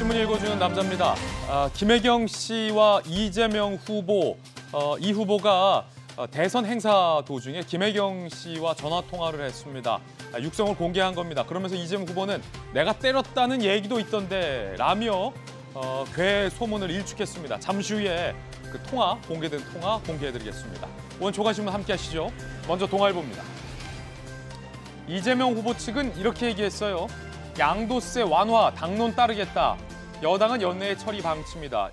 신문 읽어주는 남자입니다. 아, 김혜경 씨와 이재명 후보, 어, 이 후보가 어, 대선 행사 도중에 김혜경 씨와 전화 통화를 했습니다. 아, 육성을 공개한 겁니다. 그러면서 이재명 후보는 내가 때렸다는 얘기도 있던데 라며 어, 괴 소문을 일축했습니다. 잠시 후에 그 통화, 공개된 통화 공개해드리겠습니다. 오늘 조가신문 함께하시죠. 먼저 통화해봅니다 이재명 후보 측은 이렇게 얘기했어요. 양도세 완화, 당론 따르겠다. 여당은 연내에 처리 방침이다.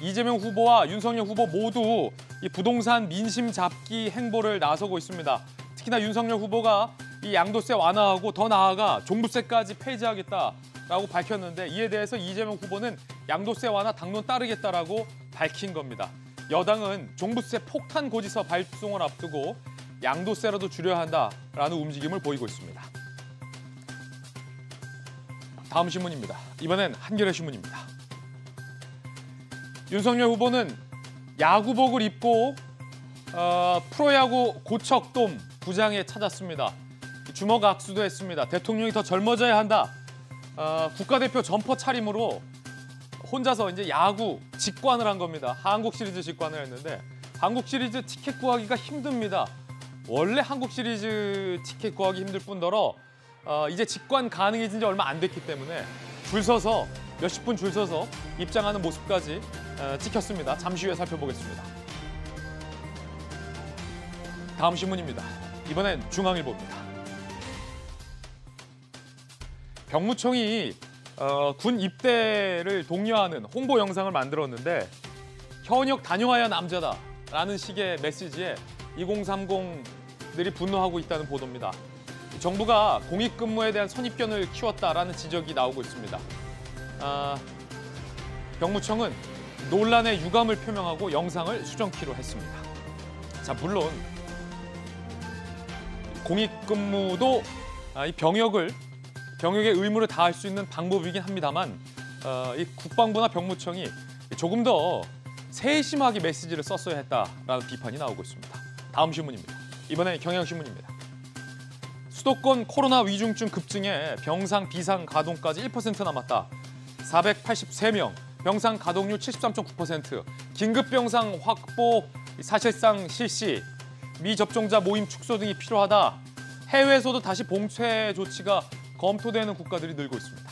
이재명 후보와 윤석열 후보 모두 이 부동산 민심 잡기 행보를 나서고 있습니다. 특히나 윤석열 후보가 이 양도세 완화하고 더 나아가 종부세까지 폐지하겠다라고 밝혔는데 이에 대해서 이재명 후보는 양도세 완화 당론 따르겠다라고 밝힌 겁니다. 여당은 종부세 폭탄 고지서 발송을 앞두고 양도세라도 줄여야 한다라는 움직임을 보이고 있습니다. 다음 신문입니다. 이번엔 한겨레 신문입니다. 윤석열 후보는 야구복을 입고 어, 프로야구 고척돔 구장에 찾았습니다. 주먹 악수도 했습니다. 대통령이 더 젊어져야 한다. 어, 국가대표 점퍼 차림으로 혼자서 이제 야구 직관을 한 겁니다. 한국 시리즈 직관을 했는데 한국 시리즈 티켓 구하기가 힘듭니다. 원래 한국 시리즈 티켓 구하기 힘들 뿐더러 어, 이제 직관 가능해진 지 얼마 안 됐기 때문에 줄 서서 몇십 분 줄 서서 입장하는 모습까지 어, 찍혔습니다. 잠시 후에 살펴보겠습니다. 다음 신문입니다. 이번엔 중앙일보입니다. 병무청이 어, 군 입대를 독려하는 홍보 영상을 만들었는데 현역 단용하야 남자다라는 식의 메시지에 2030들이 분노하고 있다는 보도입니다. 정부가 공익근무에 대한 선입견을 키웠다라는 지적이 나오고 있습니다. 아, 병무청은 논란에 유감을 표명하고 영상을 수정키로 했습니다. 자, 물론 공익근무도 아, 이 병역을 병역의 의무를 다할 수 있는 방법이긴 합니다만 어, 이 국방부나 병무청이 조금 더 세심하게 메시지를 썼어야 했다라는 비판이 나오고 있습니다. 다음 신문입니다. 이번에 경향신문입니다. 수도권 코로나 위중증 급증에 병상 비상 가동까지 1% 남았다. 483명, 병상 가동률 73.9%, 긴급병상 확보 사실상 실시, 미접종자 모임 축소 등이 필요하다. 해외에서도 다시 봉쇄 조치가 검토되는 국가들이 늘고 있습니다.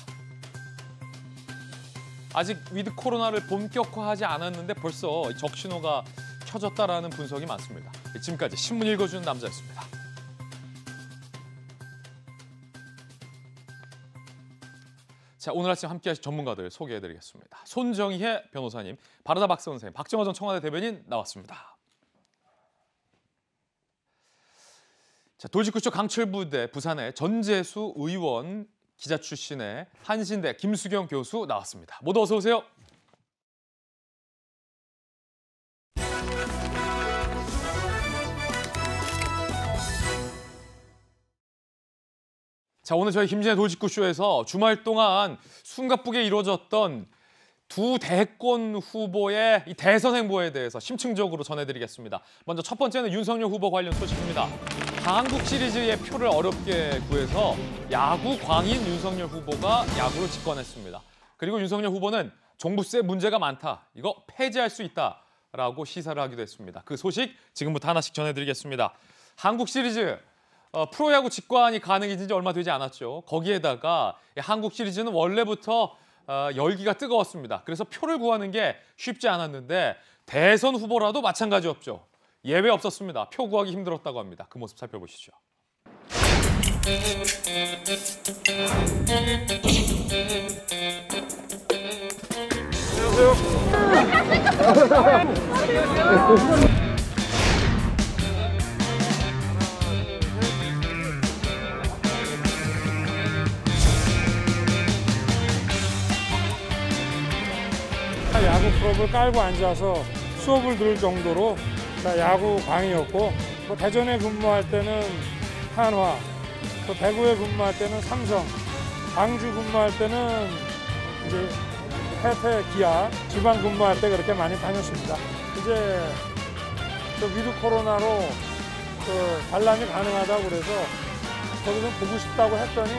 아직 위드 코로나를 본격화하지 않았는데 벌써 적신호가 켜졌다라는 분석이 많습니다. 지금까지 신문 읽어주는 남자였습니다. 자, 오늘 아침 함께하실 전문가들 소개해드리겠습니다. 손정희의 변호사님, 바르다 박 선생, 박정화 전 청와대 대변인 나왔습니다. 자, 돌직구청 강철부대 부산의 전재수 의원 기자 출신의 한신대 김수경 교수 나왔습니다. 모두 어서 오세요. 자, 오늘 저희 김진의 돌직구쇼에서 주말 동안 숨가쁘게 이루어졌던 두 대권 후보의 이 대선 행보에 대해서 심층적으로 전해드리겠습니다. 먼저 첫 번째는 윤석열 후보 관련 소식입니다. 한국 시리즈의 표를 어렵게 구해서 야구 광인 윤석열 후보가 야구로 집권했습니다. 그리고 윤석열 후보는 종부세 문제가 많다. 이거 폐지할 수 있다. 라고 시사를 하기도 했습니다. 그 소식 지금부터 하나씩 전해드리겠습니다. 한국 시리즈 어, 프로야구 직관이 가능해진 지 얼마 되지 않았죠. 거기에다가 예, 한국 시리즈는 원래부터 어, 열기가 뜨거웠습니다. 그래서 표를 구하는 게 쉽지 않았는데 대선 후보라도 마찬가지였죠. 예외 없었습니다. 표 구하기 힘들었다고 합니다. 그 모습 살펴보시죠. 안녕하세요. 그룹을 깔고 앉아서 수업을 들을 정도로 야구 광이었고 뭐 대전에 근무할 때는 한화, 또 대구에 근무할 때는 삼성, 광주 근무할 때는 이제 해태 기아, 지방 근무할 때 그렇게 많이 다녔습니다. 이제 또 위드 코로나로 그 관람이 가능하다고 그래서 저기좀 보고 싶다고 했더니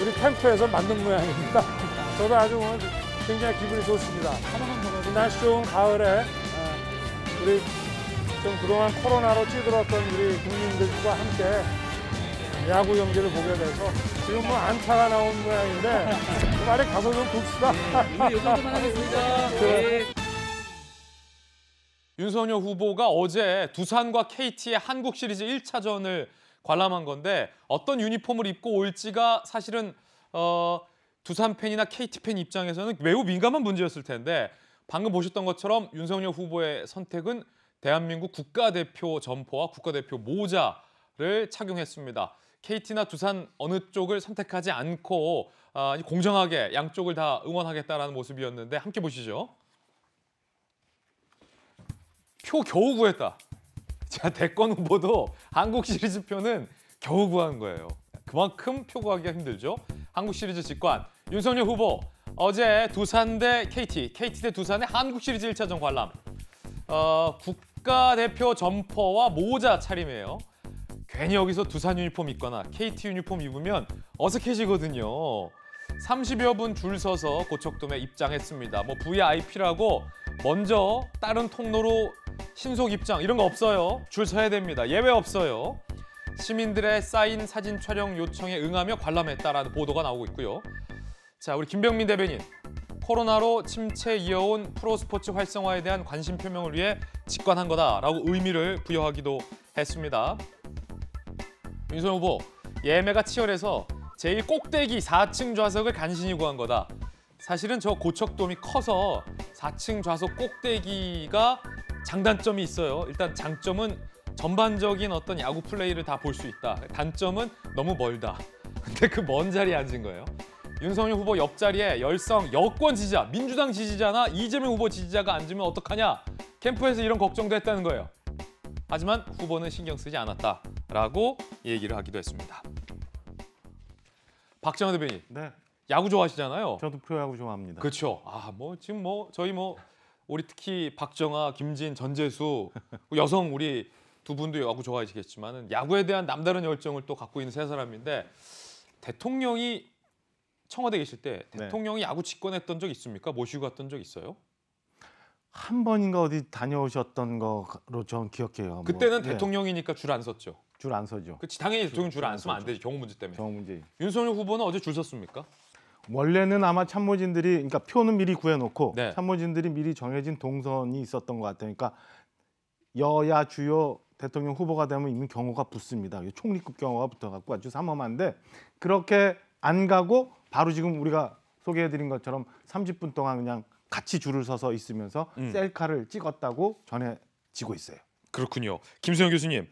우리 캠프에서 만든 모양입니다. 저도 아주 오늘 굉장히 기분이 좋습니다. 하나만 더 지난 시종 가을에 아, 우리 좀 그동안 코로나로 찌들었던 우리 국민들과 함께 야구 경기를 보게 돼서 지금 뭐 안타가 나온 모양인데 그말에 가서 좀 봅시다. 네, 요정도만 하겠습니다. 그 네. 윤선효 후보가 어제 두산과 KT의 한국 시리즈 1차전을 관람한 건데 어떤 유니폼을 입고 올지가 사실은 어, 두산 팬이나 KT 팬 입장에서는 매우 민감한 문제였을 텐데 방금 보셨던 것처럼 윤석열 후보의 선택은 대한민국 국가대표 점포와 국가대표 모자를 착용했습니다. KT나 두산 어느 쪽을 선택하지 않고 아, 공정하게 양쪽을 다응원하겠다는 모습이었는데 함께 보시죠. 표 겨우 구했다. 자 대권 후보도 한국 시리즈 표는 겨우 구한 거예요. 그만큼 표 구하기가 힘들죠. 한국 시리즈 직관 윤석열 후보 어제 두산 대 KT, KT 대 두산의 한국 시리즈 1차전 관람. 어, 국가대표 점퍼와 모자 차림이에요. 괜히 여기서 두산 유니폼 입거나 KT 유니폼 입으면 어색해지거든요. 30여 분 줄 서서 고척돔에 입장했습니다. 뭐 VIP라고 먼저 다른 통로로 신속 입장 이런 거 없어요. 줄 서야 됩니다. 예외 없어요. 시민들의 사인 사진 촬영 요청에 응하며 관람했다라는 보도가 나오고 있고요. 자, 우리 김병민 대변인. 코로나로 침체 이어온 프로 스포츠 활성화에 대한 관심 표명을 위해 직관한 거다라고 의미를 부여하기도 했습니다. 윤선 후보, 예매가 치열해서 제일 꼭대기 4층 좌석을 간신히 구한 거다. 사실은 저 고척돔이 커서 4층 좌석 꼭대기가 장단점이 있어요. 일단 장점은 전반적인 어떤 야구 플레이를 다 볼 수 있다. 단점은 너무 멀다. 근데 그 먼 자리에 앉은 거예요. 윤석열 후보 옆자리에 열성 여권 지지자, 민주당 지지자나 이재명 후보 지지자가 앉으면 어떡하냐. 캠프에서 이런 걱정도 했다는 거예요. 하지만 후보는 신경 쓰지 않았다라고 얘기를 하기도 했습니다. 박정현 대변인. 네. 야구 좋아하시잖아요. 저도 프로야구 좋아합니다. 그렇죠. 아, 뭐 지금 뭐 저희 뭐 우리 특히 박정아, 김진, 전재수 그 여성 우리 두 분도 야구 좋아하시겠지만은 야구에 대한 남다른 열정을 또 갖고 있는 세 사람인데 대통령이 청와대 계실 때 네. 대통령이 네. 야구 직권했던 적 있습니까? 모시고 갔던 적 있어요? 한 번인가 어디 다녀오셨던 거로 전 기억해요. 뭐. 그때는 뭐, 대통령이니까 줄 안 섰죠. 줄 안 서죠. 그치 당연히 대통령 줄안 서면 안 되지 경호 문제 때문에. 경호 문제. 윤석열 후보는 어제 줄 섰습니까? 원래는 아마 참모진들이 그러니까 표는 미리 구해놓고 네. 참모진들이 미리 정해진 동선이 있었던 것 같으니까 그러니까 여야 주요 대통령 후보가 되면 이미 경호가 붙습니다. 총리급 경호가 붙어갖고 아주 삼엄한데 그렇게 안 가고 바로 지금 우리가 소개해드린 것처럼 30분 동안 그냥 같이 줄을 서서 있으면서 음. 셀카를 찍었다고 전해지고 있어요. 그렇군요. 김수영 교수님,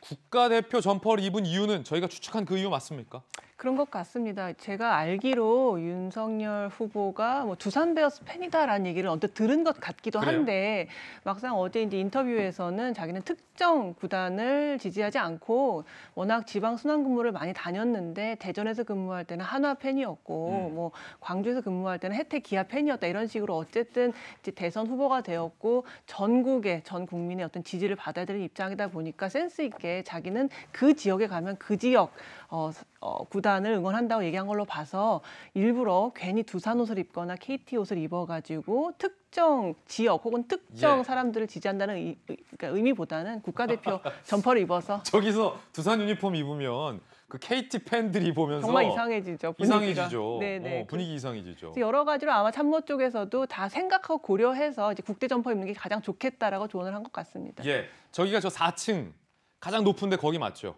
국가대표 점퍼를 입은 이유는 저희가 추측한 그 이유 맞습니까? 그런 것 같습니다. 제가 알기로 윤석열 후보가 뭐 두산 베어스 팬이다라는 얘기를 언뜻 들은 것 같기도 그래요? 한데 막상 어제 이제 인터뷰에서는 자기는 특정 구단을 지지하지 않고 워낙 지방 순환 근무를 많이 다녔는데 대전에서 근무할 때는 한화 팬이었고 음. 뭐 광주에서 근무할 때는 혜택 기아 팬이었다 이런 식으로 어쨌든 이제 대선 후보가 되었고 전국의 전 국민의 어떤 지지를 받아들인 입장이다 보니까 센스 있게 자기는 그 지역에 가면 그 지역 어, 어, 구단을 응원한다고 얘기한 걸로 봐서 일부러 괜히 두산 옷을 입거나 KT 옷을 입어가지고 특정 지역 혹은 특정 예. 사람들을 지지한다는 의, 그러니까 의미보다는 국가대표 점퍼를 입어서 저기서 두산 유니폼 입으면 그 KT 팬들이 보면서 정말 이상해지죠. 분위기가. 이상해지죠. 네네. 네. 어, 분위기 이상해지죠. 여러 가지로 아마 참모 쪽에서도 다 생각하고 고려해서 이제 국대 점퍼 입는 게 가장 좋겠다라고 조언을 한 것 같습니다. 예, 저기가 저 4층 가장 높은데 거기 맞죠?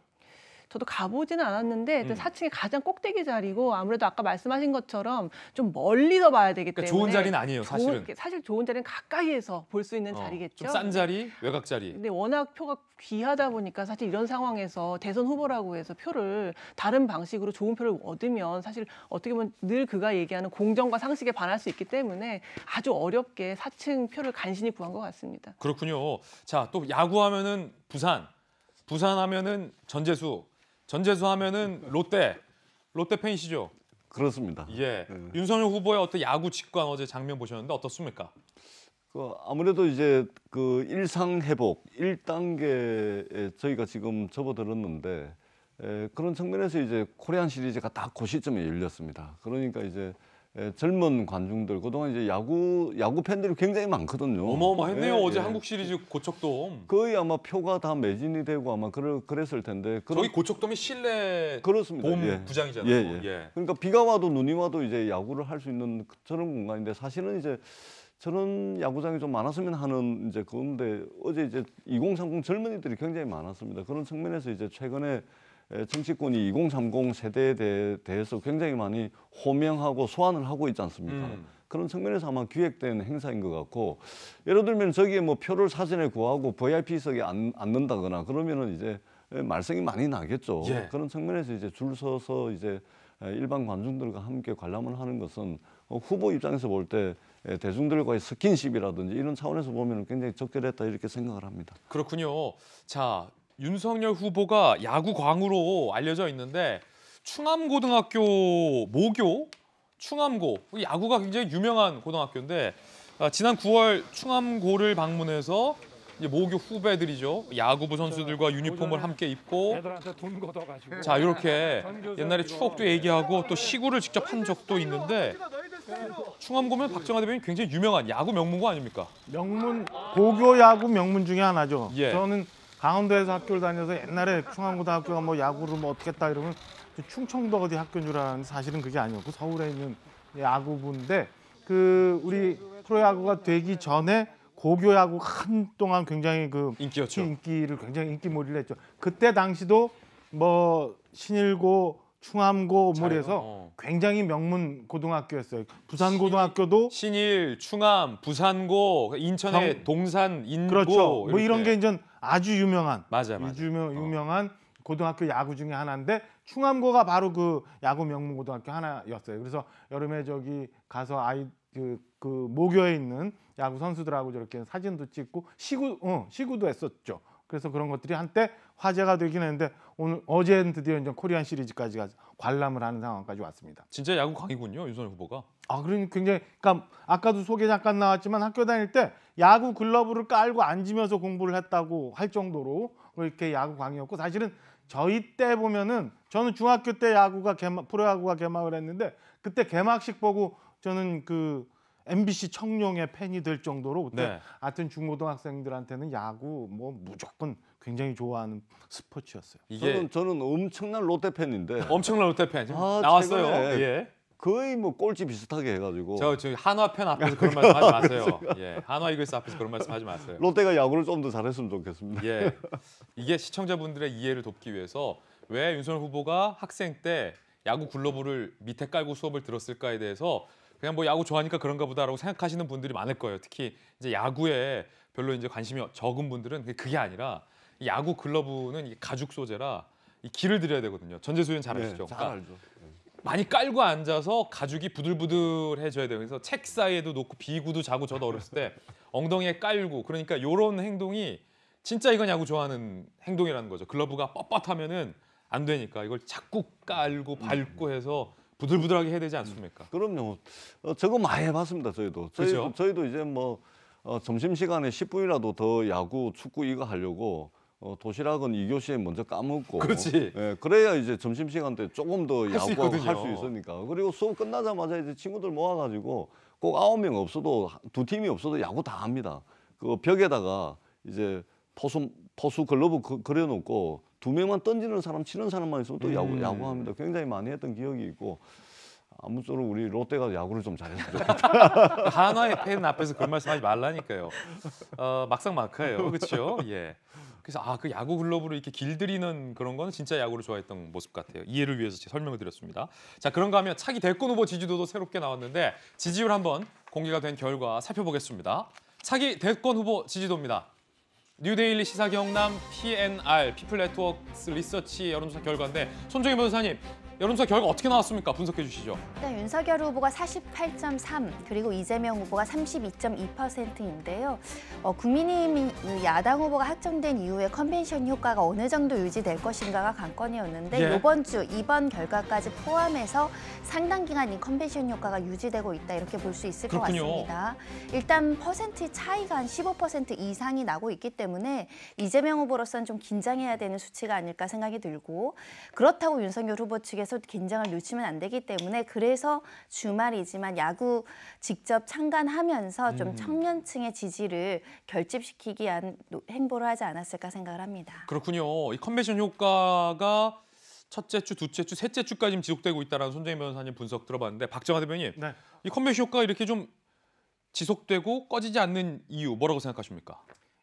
저도 가보지는 않았는데 일 음. 4층이 가장 꼭대기 자리고 아무래도 아까 말씀하신 것처럼 좀 멀리서 봐야 되기 그러니까 좋은 자리는 아니에요 사실은 좋은, 사실 좋은 자리는 가까이에서 볼 수 있는 어, 자리겠죠. 좀 싼 자리, 외곽 자리. 근데 워낙 표가 귀하다 보니까 사실 이런 상황에서 대선 후보라고 해서 표를 다른 방식으로 좋은 표를 얻으면 사실 어떻게 보면 늘 그가 얘기하는 공정과 상식에 반할 수 있기 때문에 아주 어렵게 4층 표를 간신히 구한 것 같습니다. 그렇군요. 자, 또 야구하면은 부산, 부산하면은 전재수, 전재수 하면은 롯데 롯데 팬이시죠? 그렇습니다. 예. 네. 윤석열 후보의 어떤 야구 직관 어제 장면 보셨는데 어떻습니까? 그 아무래도 이제 그 일상 회복 1단계에 저희가 지금 접어들었는데 에, 그런 측면에서 이제 코리안 시리즈가 딱그 시점에 열렸습니다. 그러니까 이제 예, 젊은 관중들 그동안 이제 야구 야구 팬들이 굉장히 많거든요. 어마어마했네요. 예, 어제 예. 한국 시리즈 고척돔. 거의 아마 표가 다 매진이 되고 아마 그럴, 그랬을 텐데. 그런, 저기 고척돔이 실내 그렇습니다. 봄 예. 구장이잖아요. 예, 예, 그러니까 비가 와도 눈이 와도 이제 야구를 할 수 있는 저런 공간인데 사실은 이제 저런 야구장이 좀 많았으면 하는 이제 그런데 어제 이제 2030 젊은이들이 굉장히 많았습니다. 그런 측면에서 이제 최근에 예, 정치권이 2030 세대에 대해, 서 굉장히 많이 호명하고 소환을 하고 있지 않습니까? 음. 그런 측면에서 아마 기획된 행사인 것 같고 예를 들면 저기에 뭐 표를 사전에 구하고 VIP석에 앉, 는다거나 그러면은 이제 말썽이 많이 나겠죠. 예. 그런 측면에서 이제 줄 서서 이제 일반 관중들과 함께 관람을 하는 것은 후보 입장에서 볼 때 대중들과의 스킨십이라든지 이런 차원에서 보면 굉장히 적절했다 이렇게 생각을 합니다. 그렇군요. 자, 윤석열 후보가 야구 광으로 알려져 있는데 충암고등학교 모교 충암고 야구가 굉장히 유명한 고등학교인데 아, 지난 9월 충암고를 방문해서 모교 후배들이죠. 야구부 선수들과 유니폼을 함께 입고 자 이렇게 옛날에 추억도 네. 얘기하고 또 시구를 직접 한 적도 있는데 충암고면 박정하 대변인 굉장히 유명한 야구 명문고 아닙니까? 명문 고교 야구 명문 중에 하나죠. 예. 저는 강원도에서 학교를 다녀서 옛날에 충암고등학교가뭐 야구를 뭐 어떻게 했다 이러면 그 충청도 어디 학교인 줄 알았는데 사실은 그게 아니었고 서울에 있는 야구부인데 그 우리 프로야구가 되기 전에 고교야구 한동안 굉장히 그 인기였죠. 인기를 굉장히 인기몰이를 했죠. 그때 당시도 뭐 신일고 충암고 몰에서 어. 굉장히 명문 고등학교였어요. 부산 고등학교도 신일, 충암, 부산고, 인천의 경, 동산, 인고 그렇죠. 뭐 이렇게. 뭐 이런 게 이제 아주 유명한 맞아, 맞아. 유명, 어. 유명한 어. 고등학교 야구 중에 하나인데 충암고가 바로 그 야구 명문 고등학교 하나였어요. 그래서 여름에 저기 가서 아이 그, 그 모교에 있는 야구 선수들하고 저렇게 사진도 찍고 시구 어, 시구도 했었죠. 그래서 그런 것들이 한때 화제가 되긴 했는데 오늘 어제는 드디어 이제 코리안 시리즈까지 가 관람을 하는 상황까지 왔습니다. 진짜 야구 광이군요 윤선 후보가. 아 그러니 굉장히 그러니까 아까도 소개 잠깐 나왔지만 학교 다닐 때 야구 글러브를 깔고 앉으면서 공부를 했다고 할 정도로 이렇게 야구 광이었고 사실은 저희 때 보면은 저는 중학교 때 야구가 개막 프로야구가 개막을 했는데 그때 개막식 보고 저는 그 MBC 청룡의 팬이 될 정도로 그때 네. 하여튼 중고등학생들한테는 야구 뭐 무조건 굉장히 좋아하는 스포츠였어요. 이게 저는, 저는 엄청난 롯데 팬인데. 엄청난 롯데 팬. 아, 나왔어요. 예. 거의 뭐 꼴찌 비슷하게 해가지고. 저 지금 한화 팬 앞에서 그런 말씀 하지 마세요. 예, 한화 이글스 앞에서 그런 말씀 하지 마세요. 롯데가 야구를 좀 더 잘했으면 좋겠습니다. 예, 이게 시청자분들의 이해를 돕기 위해서 왜윤석 후보가 학생 때 야구 글러브를 밑에 깔고 수업을 들었을까에 대해서 그냥 뭐 야구 좋아하니까 그런가 보다라고 생각하시는 분들이 많을 거예요. 특히 이제 야구에 별로 이제 관심이 적은 분들은 그게 아니라 야구 글러브는 가죽 소재라 이 기를 들여야 되거든요. 전재수는잘 네, 아시죠? 그러니까 네, 잘 알죠. 그니까 많이 깔고 앉아서 가죽이 부들부들해져야 돼요. 그래서 책 사이에도 놓고 비구도 자고 저도 어렸을 때 엉덩이에 깔고 그러니까 이런 행동이 진짜 이건 야구 좋아하는 행동이라는 거죠. 글러브가 뻣뻣하면은 안 되니까 이걸 자꾸 깔고 음. 밟고 해서 부들부들하게 해야 되지 않습니까? 음, 그럼요. 어, 저거 많이 해봤습니다. 저희도 저희도, 그죠? 저희도 이제 뭐 어, 점심 시간에 10분이라도 더 야구, 축구 이거 하려고 어, 도시락은 2교시에 먼저 까먹고 그렇지. 예, 그래야 이제 점심 시간 때 조금 더 야구하고 할 수 있으니까. 그리고 수업 끝나자마자 이제 친구들 모아가지고 꼭 아홉 명 없어도 두 팀이 없어도 야구 다 합니다. 그 벽에다가 이제 포수 포수 글러브 그, 그려놓고 두 명만 던지는 사람 치는 사람만 있으면 또 야구, 음. 야구합니다. 굉장히 많이 했던 기억이 있고 아무쪼록 우리 롯데가 야구를 좀 잘했으면 좋겠다. 한화의 팬 앞에서 그런 말씀하지 말라니까요. 어, 막상 막하예요, 그렇죠? 예. 그래서 아 그 야구 글러브로 이렇게 길들이는 그런 건 진짜 야구를 좋아했던 모습 같아요. 이해를 위해서 설명을 드렸습니다. 자 그런가 하면 차기 대권 후보 지지도도 새롭게 나왔는데 지지율 한번 공개가 된 결과 살펴보겠습니다. 차기 대권 후보 지지도입니다. 뉴데일리 시사 경남 PNR 피플 네트워크 리서치 여론조사 결과인데 손종희 변호사님 여론조사 결과 어떻게 나왔습니까? 분석해 주시죠. 일단 네, 윤석열 후보가 48.3 그리고 이재명 후보가 32.2%인데요. 어, 국민의힘 야당 후보가 확정된 이후에 컨벤션 효과가 어느 정도 유지될 것인가가 관건이었는데 예. 이번 주 이번 결과까지 포함해서 상당 기간 이 컨벤션 효과가 유지되고 있다 이렇게 볼 수 있을 그렇군요. 것 같습니다. 일단 퍼센트 차이가 한 15% 이상이 나고 있기 때문에 이재명 후보로서는 좀 긴장해야 되는 수치가 아닐까 생각이 들고 그렇다고 윤석열 후보 측에 대해 긴장을 놓치면 안 되기 때문에 그래서 주말이지만 야구 직접 참관하면서 좀 음. 청년층의 지지를 결집시키기 위한 행보를 하지 않았을까 생각을 합니다. 그렇군요. 이 컨벤션 효과가 첫째 주, 둘째 주, 셋째 주까지 지 지속되고 있다는 손정희 변호사님 분석 들어봤는데 박정하 대변인, 네. 이 컨벤션 효과가 이렇게 좀 지속되고 꺼지지 않는 이유 뭐라고 생각하십니까?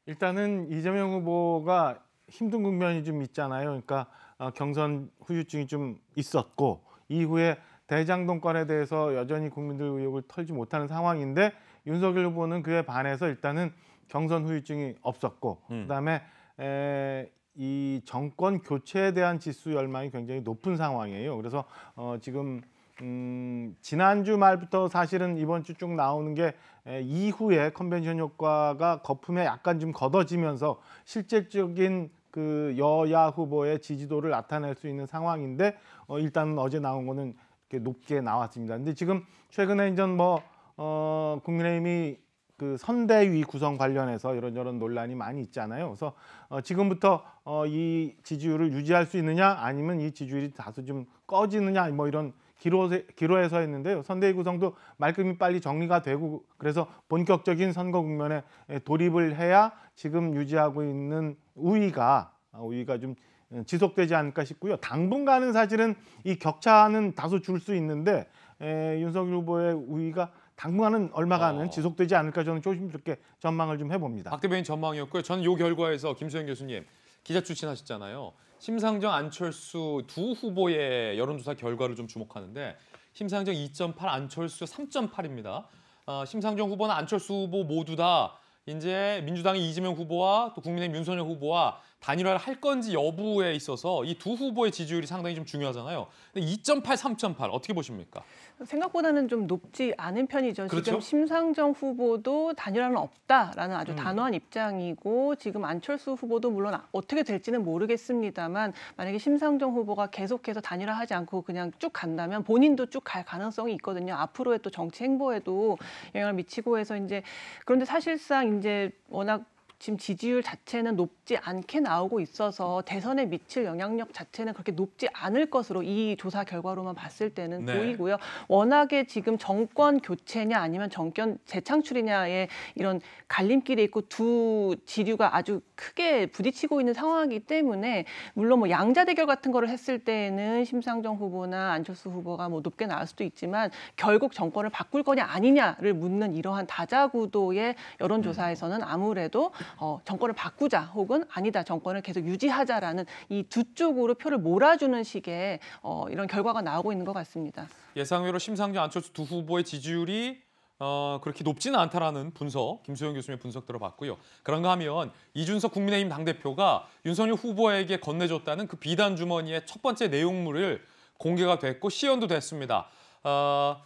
일단은 이재명 후보가 힘든 국면이 좀 있잖아요. 그러니까 어, 경선 후유증이 좀 있었고 이후에 대장동권에 대해서 여전히 국민들 의혹을 털지 못하는 상황인데 윤석열 후보는 그에 반해서 일단은 경선 후유증이 없었고 음. 그다음에 에, 이 정권 교체에 대한 지수 열망이 굉장히 높은 상황이에요. 그래서 어, 지금 음, 지난주 말부터 사실은 이번 주 쭉 나오는 게 에, 이후에 컨벤션 효과가 거품에 약간 좀 걷어지면서 실질적인 그 여야 후보의 지지도를 나타낼 수 있는 상황인데 어, 일단은 어제 나온 거는 이렇게 높게 나왔습니다. 근데 지금 최근에 이제 뭐 어, 국민의힘이 그 선대위 구성 관련해서 이런저런 논란이 많이 있잖아요. 그래서 어, 지금부터 어, 이 지지율을 유지할 수 있느냐 아니면 이 지지율이 다소 좀 꺼지느냐 뭐 이런 기로, 에서 했는데요. 선대위 구성도 말끔히 빨리 정리가 되고 그래서 본격적인 선거 국면에 돌입을 해야 지금 유지하고 있는 우위가 아, 우위가 좀 음, 지속되지 않을까 싶고요. 당분간은 사실은 이 격차는 다소 줄 수 있는데 에, 윤석열 후보의 우위가 당분간은 얼마간은 어. 지속되지 않을까 저는 조심스럽게 전망을 좀 해봅니다. 박 대변인 전망이었고요. 저는 이 결과에서 김수현 교수님 기자 출신하셨잖아요. 심상정 안철수 두 후보의 여론조사 결과를 좀 주목하는데 심상정 2.8 안철수 3.8입니다. 어, 심상정 후보는 안철수 후보 모두 다 이제 민주당의 이재명 후보와 또 국민의힘 윤선영 후보와 단일화를 할 건지 여부에 있어서 이 두 후보의 지지율이 상당히 좀 중요하잖아요. 근데 2.8, 3.8 어떻게 보십니까? 생각보다는 좀 높지 않은 편이죠. 그렇죠? 지금 심상정 후보도 단일화는 없다라는 아주 음. 단호한 입장이고 지금 안철수 후보도 물론 어떻게 될지는 모르겠습니다만 만약에 심상정 후보가 계속해서 단일화하지 않고 그냥 쭉 간다면 본인도 쭉 갈 가능성이 있거든요. 앞으로의 또 정치 행보에도 영향을 미치고 해서 이제 그런데 사실상 이제 워낙 지금 지지율 자체는 높지 않게 나오고 있어서 대선에 미칠 영향력 자체는 그렇게 높지 않을 것으로 이 조사 결과로만 봤을 때는 네. 보이고요. 워낙에 지금 정권 교체냐 아니면 정권 재창출이냐의 이런 갈림길에 있고 두 지류가 아주 크게 부딪히고 있는 상황이기 때문에 물론 뭐 양자 대결 같은 거를 했을 때는 에 심상정 후보나 안철수 후보가 뭐 높게 나올 수도 있지만 결국 정권을 바꿀 거냐 아니냐를 묻는 이러한 다자구도의 여론조사에서는 아무래도 어, 정권을 바꾸자 혹은 아니다 정권을 계속 유지하자라는 이 두 쪽으로 표를 몰아주는 식의 어, 이런 결과가 나오고 있는 것 같습니다. 예상외로 심상정 안철수 두 후보의 지지율이 어, 그렇게 높지는 않다라는 분석, 김수영 교수님의 분석 들어봤고요. 그런가 하면 이준석 국민의힘 당대표가 윤석열 후보에게 건네줬다는 그 비단 주머니의 첫 번째 내용물을 공개가 됐고 시연도 됐습니다. 어,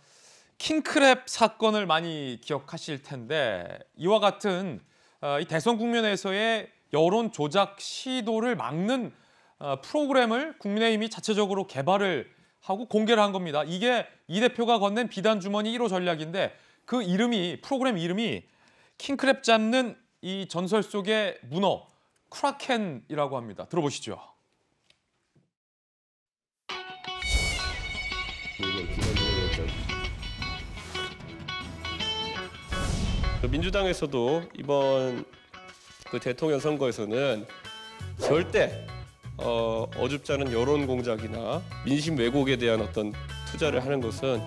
킹크랩 사건을 많이 기억하실 텐데 이와 같은 어, 이 대선 국면에서의 여론 조작 시도를 막는 어, 프로그램을 국민의힘이 자체적으로 개발을 하고 공개를 한 겁니다. 이게 이 대표가 건넨 비단 주머니 1호 전략인데 그 이름이 프로그램 이름이 킹크랩 잡는 이 전설 속의 문어 크라켄이라고 합니다. 들어보시죠. 그 민주당에서도 이번 그 대통령 선거에서는 절대 어, 어줍지 않은 여론 공작이나 민심 왜곡에 대한 어떤 투자를 하는 것은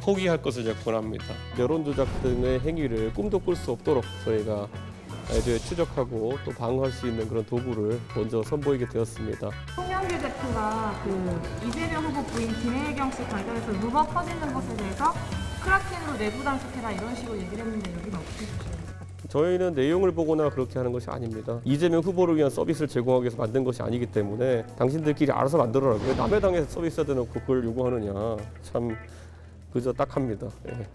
포기할 것을 제가 권합니다. 여론 조작 등의 행위를 꿈도 꿀 수 없도록 저희가 애초에 추적하고 또 방어할 수 있는 그런 도구를 먼저 선보이게 되었습니다. 홍영길 대표가 그 이재명 후보 부인 김혜경 씨 관련해서 루머 퍼지는 것에 대해서 크라켄으로 내부 단속해라 이런 식으로 얘기를 했는데 여기는 어떻게 보세요? 저희는 내용을 보거나 그렇게 하는 것이 아닙니다. 이재명 후보를 위한 서비스를 제공하기 위해서 만든 것이 아니기 때문에 당신들끼리 알아서 만들어라. 왜 남의 당에서 서비스 해야 되놓고 그걸 요구하느냐. 참 그저 딱합니다. 예.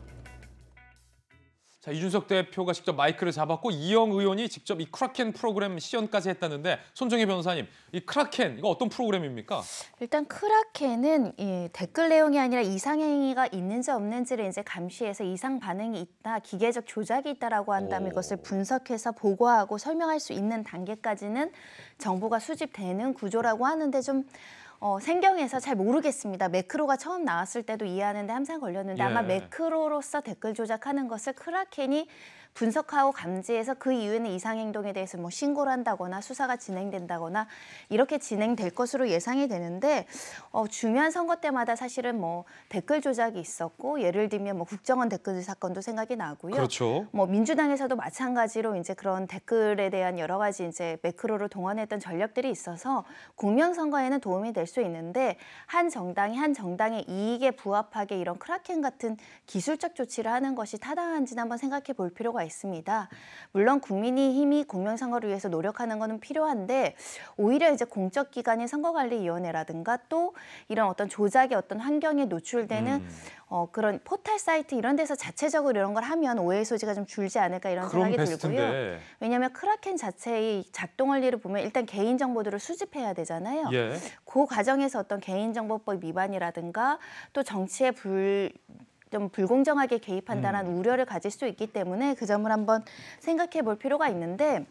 자, 이준석 대표가 직접 마이크를 잡았고 이영 의원이 직접 이 크라켄 프로그램 시연까지 했다는데 손정혜 변호사님, 이 크라켄 이거 어떤 프로그램입니까? 일단 크라켄은 이 댓글 내용이 아니라 이상 행위가 있는지 없는지를 이제 감시해서 이상 반응이 있다, 기계적 조작이 있다라고 한다면 오. 이것을 분석해서 보고하고 설명할 수 있는 단계까지는 정보가 수집되는 구조라고 하는데 좀 어, 생경에서잘 모르겠습니다. 매크로가 처음 나왔을 때도 이해하는데 항상 걸렸는데 예. 아마 매크로로서 댓글 조작하는 것을 크라켄이 분석하고 감지해서 그 이후에는 이상 행동에 대해서 뭐 신고를 한다거나 수사가 진행된다거나 이렇게 진행될 것으로 예상이 되는데 어, 중요한 선거 때마다 사실은 뭐 댓글 조작이 있었고 예를 들면 뭐 국정원 댓글 사건도 생각이 나고요. 그렇죠. 뭐 민주당에서도 마찬가지로 이제 그런 댓글에 대한 여러 가지 이제 매크로를 동원했던 전략들이 있어서 공명 선거에는 도움이 될 수 있는데 한 정당이 한 정당의 이익에 부합하게 이런 크라켄 같은 기술적 조치를 하는 것이 타당한지 한번 생각해 볼 필요가 필요가 있습니다. 물론 국민이힘이 공명선거를 위해서 노력하는 것은 필요한데 오히려 이제 공적 기관인 선거관리위원회라든가 또 이런 어떤 조작의 어떤 환경에 노출되는 음. 어, 그런 포털 사이트 이런 데서 자체적으로 이런 걸 하면 오해 소지가 좀 줄지 않을까 이런 생각이 베스트인데. 들고요. 왜냐하면 크라켄 자체의 작동 원리를 보면 일단 개인 정보들을 수집해야 되잖아요. 예. 그 과정에서 어떤 개인정보법 위반이라든가 또정치에불 좀 불공정하게 개입한다는 음. 우려를 가질 수 있기 때문에 그 점을 한번 생각해 볼 필요가 있는데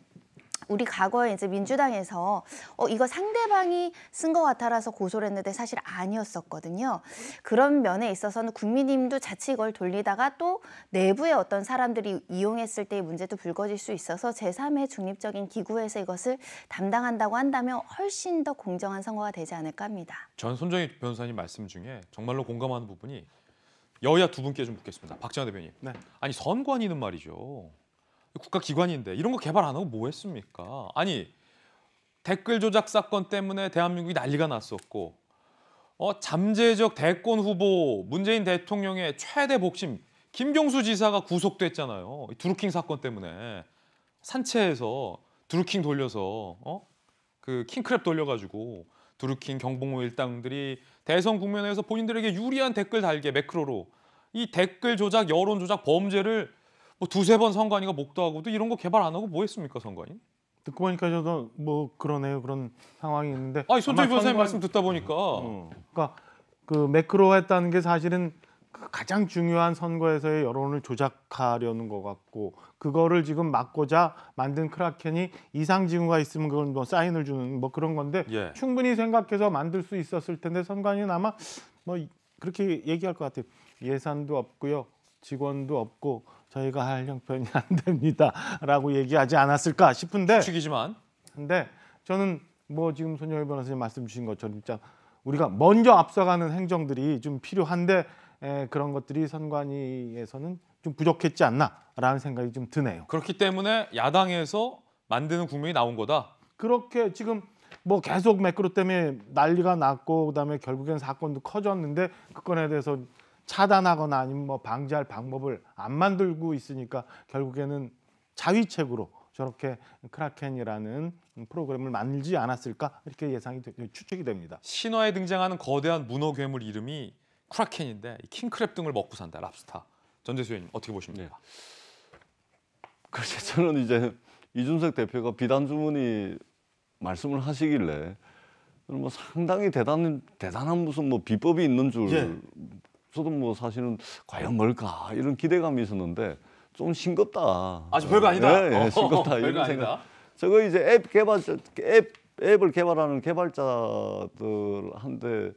우리 과거에 이제 민주당에서 어 이거 상대방이 쓴 것 같아라서 고소를 했는데 사실 아니었었거든요. 그런 면에 있어서는 국민님도 자칫 이걸 돌리다가 또 내부의 어떤 사람들이 이용했을 때의 문제도 불거질 수 있어서 제3의 중립적인 기구에서 이것을 담당한다고 한다면 훨씬 더 공정한 선거가 되지 않을까 합니다. 전 손정희 변호사님 말씀 중에 정말로 공감하는 부분이 여야 두 분께 좀 묻겠습니다. 박지원 대변인. 네. 아니 선관위는 말이죠. 국가기관인데 이런 거 개발 안 하고 뭐 했습니까? 아니 댓글 조작 사건 때문에 대한민국이 난리가 났었고 어, 잠재적 대권 후보 문재인 대통령의 최대 복심 김경수 지사가 구속됐잖아요. 드루킹 사건 때문에 산채에서 드루킹 돌려서 어? 그 킹크랩 돌려가지고 두루킹 경복호 일당들이 대선 국면에서 본인들에게 유리한 댓글 달게 매크로로 이 댓글 조작, 여론 조작 범죄를 뭐 두세 번 선관위가 목도하고도 이런 거 개발 안 하고 뭐 했습니까 선관위? 듣고 보니까 저도 뭐 그러네요 그런 상황이 있는데. 아니 손재희 변호사님 말씀 듣다 보니까. 어. 그러니까 그 매크로 했다는 게 사실은 가, 장 중요한 선거에서의 여론을 조작하려는 것 같고 그거를 지금 막고자 만든 크라켄이 이상 징후가 있으면 그건뭐 사인을 주는 뭐 그런 건데 예. 충분히 생각해서 만들 수 있었을 텐데 선관위는 아마 뭐 그렇게 얘기할 것 같아요. 예산도 없고요. 직원도 없고 저희가 할 형편이 안 됩니다라고 얘기하지 않았을까 싶은데 추측이지만 근데 저는 뭐 지금 손영일 변호사님 말씀 주신 것처럼 진짜 우리가 먼저 앞서가는 행정들이 좀 필요한데 에, 그런 것들이 선관위에서는 좀 부족했지 않나라는 생각이 좀 드네요. 그렇기 때문에 야당에서 만드는 국면이 나온 거다. 그렇게 지금 뭐 계속 매크로 때문에 난리가 났고 그다음에 결국엔 사건도 커졌는데 그 건에 대해서 차단하거나 아니면 뭐 방지할 방법을 안 만들고 있으니까 결국에는 자위책으로 저렇게 크라켄이라는 프로그램을 만들지 않았을까 이렇게 예상이 추측이 됩니다. 신화에 등장하는 거대한 문어 괴물 이름이 크라켄인데 킹크랩 등을 먹고 산다. 랍스타. 전재수 의원님 어떻게 보십니까? 네. 글쎄 저는 이제 이준석 대표가 비단 주문이 말씀을 하시길래 뭐 상당히 대단 대단한 무슨 뭐 비법이 있는 줄 예. 저도 뭐 사실은 과연 뭘까 이런 기대감이 있었는데 좀 싱겁다. 아주 별거 아니다. 예, 예, 싱겁다 이런 생각. 아니다. 저거 이제 앱개발앱 앱을 개발하는 개발자들한테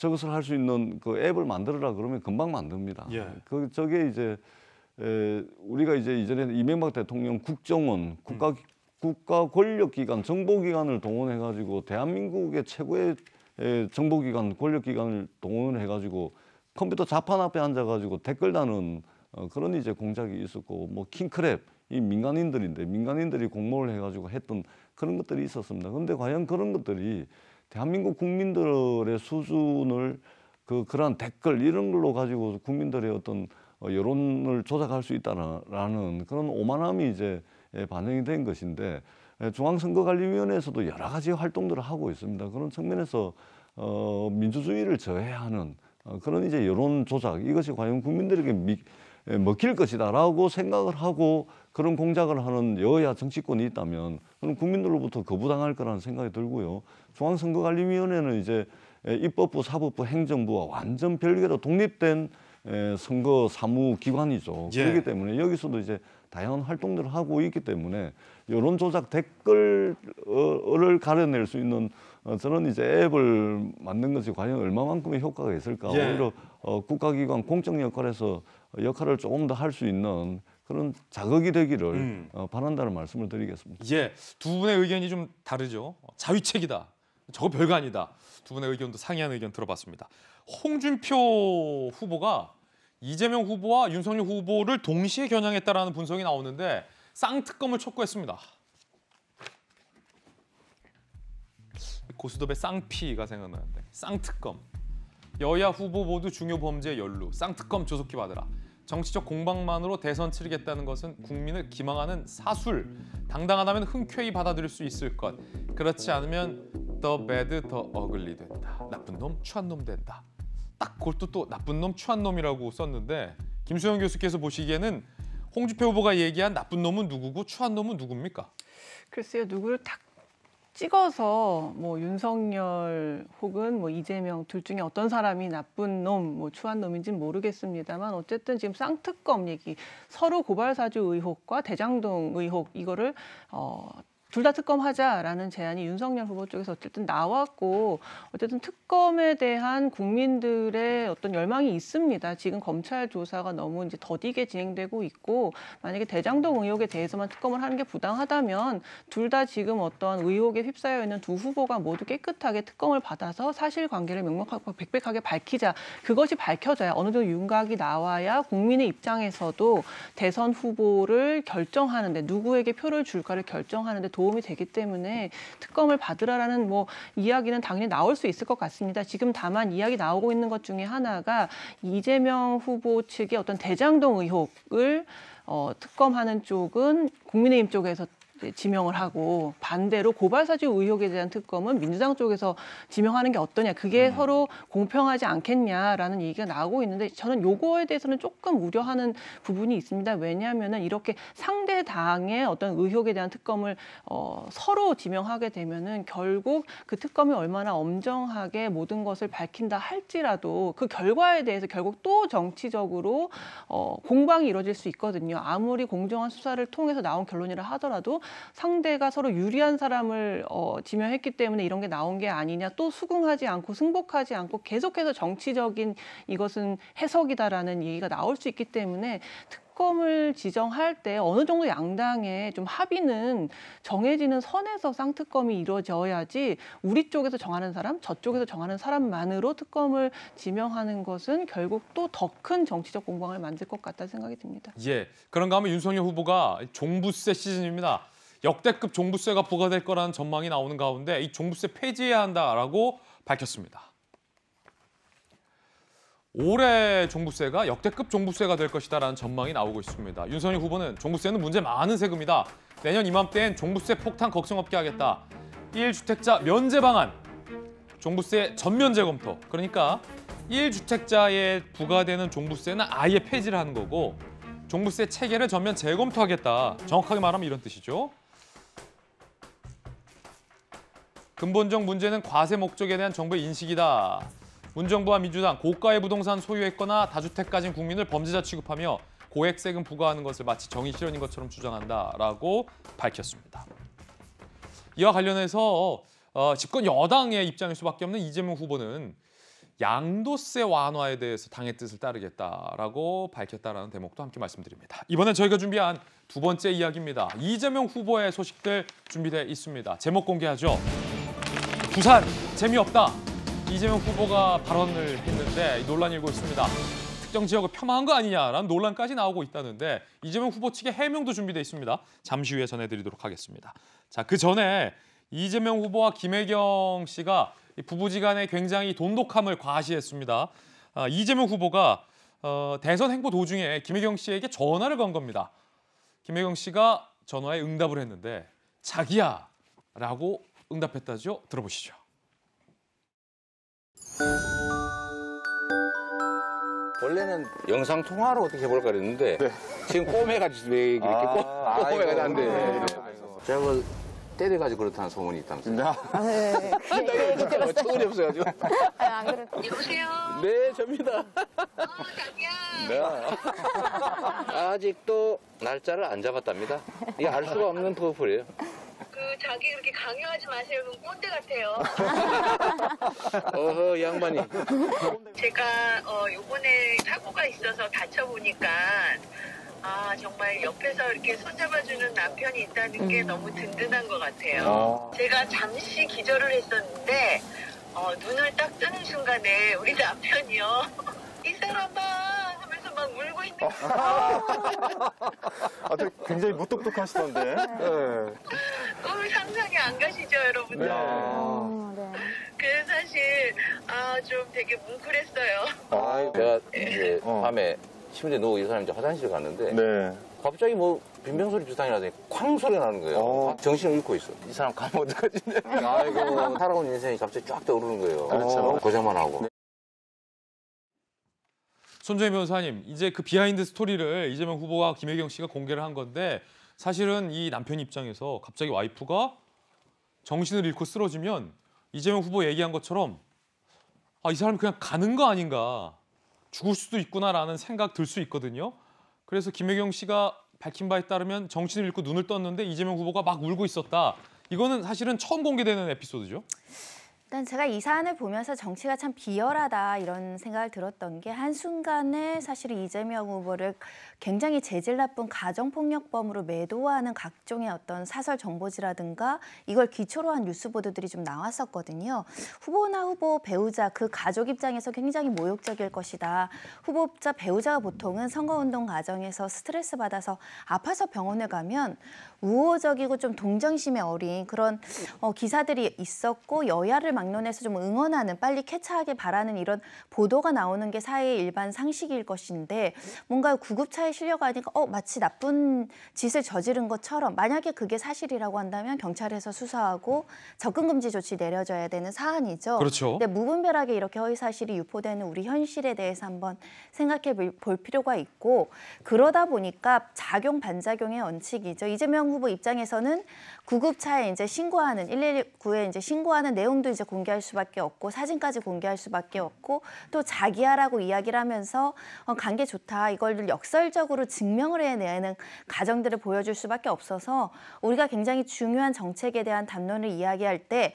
저것을 할 수 있는 그 앱을 만들어라 그러면 금방 만듭니다. 예. 그 저게 이제 에, 우리가 이제 이전에 이명박 대통령 국정원 국가 음. 국가 권력기관 정보기관을 동원해 가지고 대한민국의 최고의 에, 정보기관 권력기관을 동원해 가지고 컴퓨터 자판 앞에 앉아 가지고 댓글 다는 어, 그런 이제 공작이 있었고 뭐 킹크랩 이 민간인들인데 민간인들이 공모를 해 가지고 했던 그런 것들이 있었습니다. 근데 과연 그런 것들이 대한민국 국민들의 수준을 그 그런 댓글 이런 걸로 가지고 국민들의 어떤 어, 여론을 조작할 수 있다라는 그런 오만함이 이제 예, 반영이 된 것인데 예, 중앙선거관리위원회에서도 여러 가지 활동들을 하고 있습니다. 그런 측면에서 어, 민주주의를 저해하는 어, 그런 이제 여론 조작 이것이 과연 국민들에게 미, 예, 먹힐 것이다라고 생각을 하고 그런 공작을 하는 여야 정치권이 있다면 그럼 국민들로부터 거부당할 거라는 생각이 들고요. 중앙선거관리위원회는 이제 예, 입법부, 사법부, 행정부와 완전 별개로 독립된 예, 선거 사무 기관이죠. 예. 그렇기 때문에 여기서도 이제 다양한 활동들을 하고 있기 때문에 여론 조작 댓글을 어, 가려낼 수 있는 어, 저는 이제 앱을 만든 것이 과연 얼마만큼의 효과가 있을까? 예. 오히려 어, 국가기관 공적 역할에서 역할을 조금 더 할 수 있는 그런 자극이 되기를 음. 어, 바란다는 말씀을 드리겠습니다. 예, 두 분의 의견이 좀 다르죠. 자위책이다. 저거 별거 아니다. 두 분의 의견도 상이한 의견 들어봤습니다. 홍준표 후보가 이재명 후보와 윤석열 후보를 동시에 겨냥했다라는 분석이 나오는데 쌍특검을 촉구했습니다. 고스톱의 쌍피가 생각나는데 쌍특검 여야 후보 모두 중요 범죄 연루 쌍특검 조속히 받으라 정치적 공방만으로 대선 치르겠다는 것은 국민을 기망하는 사술. 당당하다면 흔쾌히 받아들일 수 있을 것. 그렇지 않으면 더 배드 더 어글리 된다. 나쁜 놈, 추한 놈 된다. 딱 그것도 또 나쁜 놈, 추한 놈이라고 썼는데 김수현 교수께서 보시기에는 홍준표 후보가 얘기한 나쁜 놈은 누구고 추한 놈은 누굽니까? 글쎄요, 누구를 딱 찍어서 뭐 윤석열 혹은 뭐 이재명 둘 중에 어떤 사람이 나쁜 놈, 뭐 추한 놈인지는 모르겠습니다만 어쨌든 지금 쌍특검 얘기, 서로 고발사주 의혹과 대장동 의혹 이거를 어, 둘다 특검하자라는 제안이 윤석열 후보 쪽에서 어쨌든 나왔고 어쨌든 특검에 대한 국민들의 어떤 열망이 있습니다. 지금 검찰 조사가 너무 이제 더디게 진행되고 있고 만약에 대장동 의혹에 대해서만 특검을 하는 게 부당하다면 둘 다 지금 어떤 의혹에 휩싸여 있는 두 후보가 모두 깨끗하게 특검을 받아서 사실관계를 명확하고 백백하게 밝히자 그것이 밝혀져야 어느 정도 윤곽이 나와야 국민의 입장에서도 대선 후보를 결정하는데 누구에게 표를 줄까를 결정하는데 도움이 되기 때문에 특검을 받으라라는 뭐 이야기는 당연히 나올 수 있을 것 같습니다. 지금 다만 이야기 나오고 있는 것 중에 하나가 이재명 후보 측의 어떤 대장동 의혹을 어, 특검하는 쪽은 국민의힘 쪽에서 지명을 하고 반대로 고발사주 의혹에 대한 특검은 민주당 쪽에서 지명하는 게 어떠냐 그게 음. 서로 공평하지 않겠냐라는 얘기가 나오고 있는데 저는 요거에 대해서는 조금 우려하는 부분이 있습니다. 왜냐하면 이렇게 상대 당의 어떤 의혹에 대한 특검을 어, 서로 지명하게 되면은 결국 그 특검이 얼마나 엄정하게 모든 것을 밝힌다 할지라도 그 결과에 대해서 결국 또 정치적으로 어, 공방이 이뤄질 수 있거든요. 아무리 공정한 수사를 통해서 나온 결론이라 하더라도 상대가 서로 유리한 사람을 어, 지명했기 때문에 이런 게 나온 게 아니냐 또 수긍하지 않고 승복하지 않고 계속해서 정치적인 이것은 해석이다라는 얘기가 나올 수 있기 때문에 특검을 지정할 때 어느 정도 양당의 좀 합의는 정해지는 선에서 쌍특검이 이루어져야지 우리 쪽에서 정하는 사람, 저쪽에서 정하는 사람만으로 특검을 지명하는 것은 결국 또 더 큰 정치적 공방을 만들 것 같다는 생각이 듭니다. 예, 그런가 하면 윤석열 후보가 종부세 시즌입니다. 역대급 종부세가 부과될 거라는 전망이 나오는 가운데 이 종부세 폐지해야 한다라고 밝혔습니다. 올해 종부세가 역대급 종부세가 될 것이다라는 전망이 나오고 있습니다. 윤선희 후보는 종부세는 문제 많은 세금이다. 내년 이맘때엔 종부세 폭탄 걱정 없게 하겠다. 1주택자 면제 방안, 종부세 전면 재검토. 그러니까 1주택자에 부과되는 종부세는 아예 폐지를 하는 거고 종부세 체계를 전면 재검토하겠다. 정확하게 말하면 이런 뜻이죠. 근본적 문제는 과세 목적에 대한 정부의 인식이다. 문정부와 민주당 고가의 부동산 소유했거나 다주택가진 국민을 범죄자 취급하며 고액세금 부과하는 것을 마치 정의 실현인 것처럼 주장한다라고 밝혔습니다. 이와 관련해서 어, 집권 여당의 입장일 수밖에 없는 이재명 후보는 양도세 완화에 대해서 당의 뜻을 따르겠다라고 밝혔다라는 대목도 함께 말씀드립니다. 이번에 저희가 준비한 두 번째 이야기입니다. 이재명 후보의 소식들 준비돼 있습니다. 제목 공개하죠. 부산 재미없다. 이재명 후보가 발언을 했는데 논란이 일고 있습니다. 특정 지역을 폄하한 거 아니냐라는 논란까지 나오고 있다는데 이재명 후보 측의 해명도 준비돼 있습니다. 잠시 후에 전해드리도록 하겠습니다. 자, 그 전에 이재명 후보와 김혜경 씨가 부부지간에 굉장히 돈독함을 과시했습니다. 아, 이재명 후보가 어, 대선 행보 도중에 김혜경 씨에게 전화를 건 겁니다. 김혜경 씨가 전화에 응답을 했는데 자기야라고 응답했다죠? 들어보시죠. 원래는 영상 통화로 어떻게 해볼까 그랬는데 네. 지금 꼬매가지고 왜 이렇게 아, 꼬, 꼬매가 안 돼. 네. 제가 뭐 때려가지고 그렇다는 소문이 있다면서요. 아, 네. 네, 네. 나 네, 이거 그 어처구니 없어가지고. 아, 안 그래. 여보세요? 네, 접니다. 아, 네. 아직도 날짜를 안 잡았답니다. 이게 알 수가 없는 프로플이에요 그 자기 그렇게 강요하지 마세요. 그럼 꼰대 같아요. 어허 양반이. 제가 어 요번에 사고가 있어서 다쳐 보니까 아 정말 옆에서 이렇게 손잡아주는 남편이 있다는 게 음. 너무 든든한 것 같아요. 아. 제가 잠시 기절을 했었는데 어, 눈을 딱 뜨는 순간에 우리 남편이요. 이 사람아 막 울고 있는 어. 거. 아, 되게 굉장히 무뚝뚝하시던데. 네. 꿈을 상상이 안 가시죠, 여러분들? 어, 네. 아, 네. 그래서 사실, 아, 좀 되게 뭉클했어요. 아, 아 제가 네. 이제 어. 밤에 침대 누워 이 사람이 제 화장실 갔는데 네. 갑자기 뭐 빈병 슷하이 라더니 쾅 소리 나는 거예요. 어. 정신을 잃고 있어. 이 사람 가면 어떡하지? 아이고 살아온 인생이 갑자기 쫙 떠오르는 거예요. 그렇죠. 고생만 하고. 네. 손정희 변호사님, 이제 그 비하인드 스토리를 이재명 후보와 김혜경 씨가 공개를 한 건데 사실은 이 남편 입장에서 갑자기 와이프가 정신을 잃고 쓰러지면 이재명 후보 얘기한 것처럼 아, 이사람 그냥 가는 거 아닌가 죽을 수도 있구나라는 생각 들 수 있거든요. 그래서 김혜경 씨가 밝힌 바에 따르면 정신을 잃고 눈을 떴는데 이재명 후보가 막 울고 있었다. 이거는 사실은 처음 공개되는 에피소드죠. 일단 제가 이 사안을 보면서 정치가 참 비열하다 이런 생각을 들었던 게 한순간에 사실 이재명 후보를 굉장히 재질 나쁜 가정폭력범으로 매도하는 각종의 어떤 사설 정보지라든가 이걸 기초로 한 뉴스 보도들이 좀 나왔었거든요. 후보나 후보 배우자 그 가족 입장에서 굉장히 모욕적일 것이다. 후보자 배우자가 보통은 선거운동 과정에서 스트레스 받아서 아파서 병원에 가면 우호적이고 좀 동정심에 어린 그런 어, 기사들이 있었고 여야를 막론해서 좀 응원하는 빨리 쾌차하게 바라는 이런 보도가 나오는 게 사회의 일반 상식일 것인데 뭔가 구급차에 실려가니까 어 마치 나쁜 짓을 저지른 것처럼 만약에 그게 사실이라고 한다면 경찰에서 수사하고 접근 금지 조치 내려져야 되는 사안이죠. 그렇죠. 근데 무분별하게 이렇게 허위 사실이 유포되는 우리 현실에 대해서 한번 생각해 볼 필요가 있고 그러다 보니까 작용 반작용의 원칙이죠. 이재명 이재명 후보 입장에서는 구급차에 이제 신고하는 119에 이제 신고하는 내용도 이제 공개할 수밖에 없고 사진까지 공개할 수밖에 없고 또 자기야라고 이야기를 하면서 어, 관계 좋다 이걸 역설적으로 증명을 해내는 가정들을 보여줄 수밖에 없어서 우리가 굉장히 중요한 정책에 대한 담론을 이야기할 때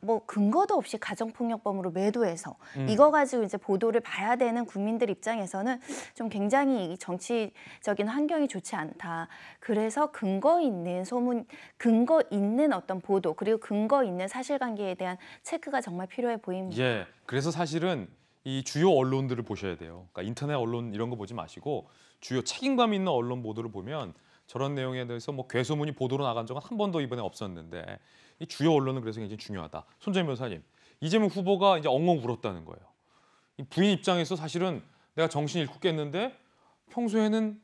뭐 근거도 없이 가정폭력범으로 매도해서 음. 이거 가지고 이제 보도를 봐야 되는 국민들 입장에서는 좀 굉장히 정치적인 환경이 좋지 않다. 그래서 근거인 있는 소문, 근거 있는 어떤 보도 그리고 근거 있는 사실관계에 대한 체크가 정말 필요해 보입니다. 예, 그래서 사실은 이 주요 언론들을 보셔야 돼요. 그러니까 인터넷 언론 이런 거 보지 마시고 주요 책임감 있는 언론 보도를 보면 저런 내용에 대해서 뭐 괴소문이 보도로 나간 적은 한 번도 이번에 없었는데 이 주요 언론은 그래서 굉장히 중요하다. 손재민 변호사님, 이재명 후보가 이제 엉엉 울었다는 거예요. 부인 입장에서 사실은 내가 정신 잃고 깼는데 평소에는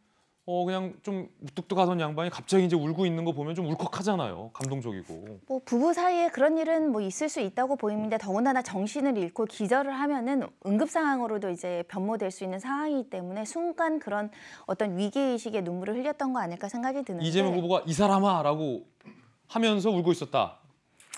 어 그냥 좀 무뚝뚝하던 양반이 갑자기 이제 울고 있는 거 보면 좀 울컥하잖아요. 감동적이고. 뭐 부부 사이에 그런 일은 뭐 있을 수 있다고 보입니다. 더군다나 정신을 잃고 기절을 하면은 응급 상황으로도 이제 변모될 수 있는 상황이기 때문에 순간 그런 어떤 위기 의식에 눈물을 흘렸던 거 아닐까 생각이 드는데. 이재명 후보가 이 사람아라고 하면서 울고 있었다.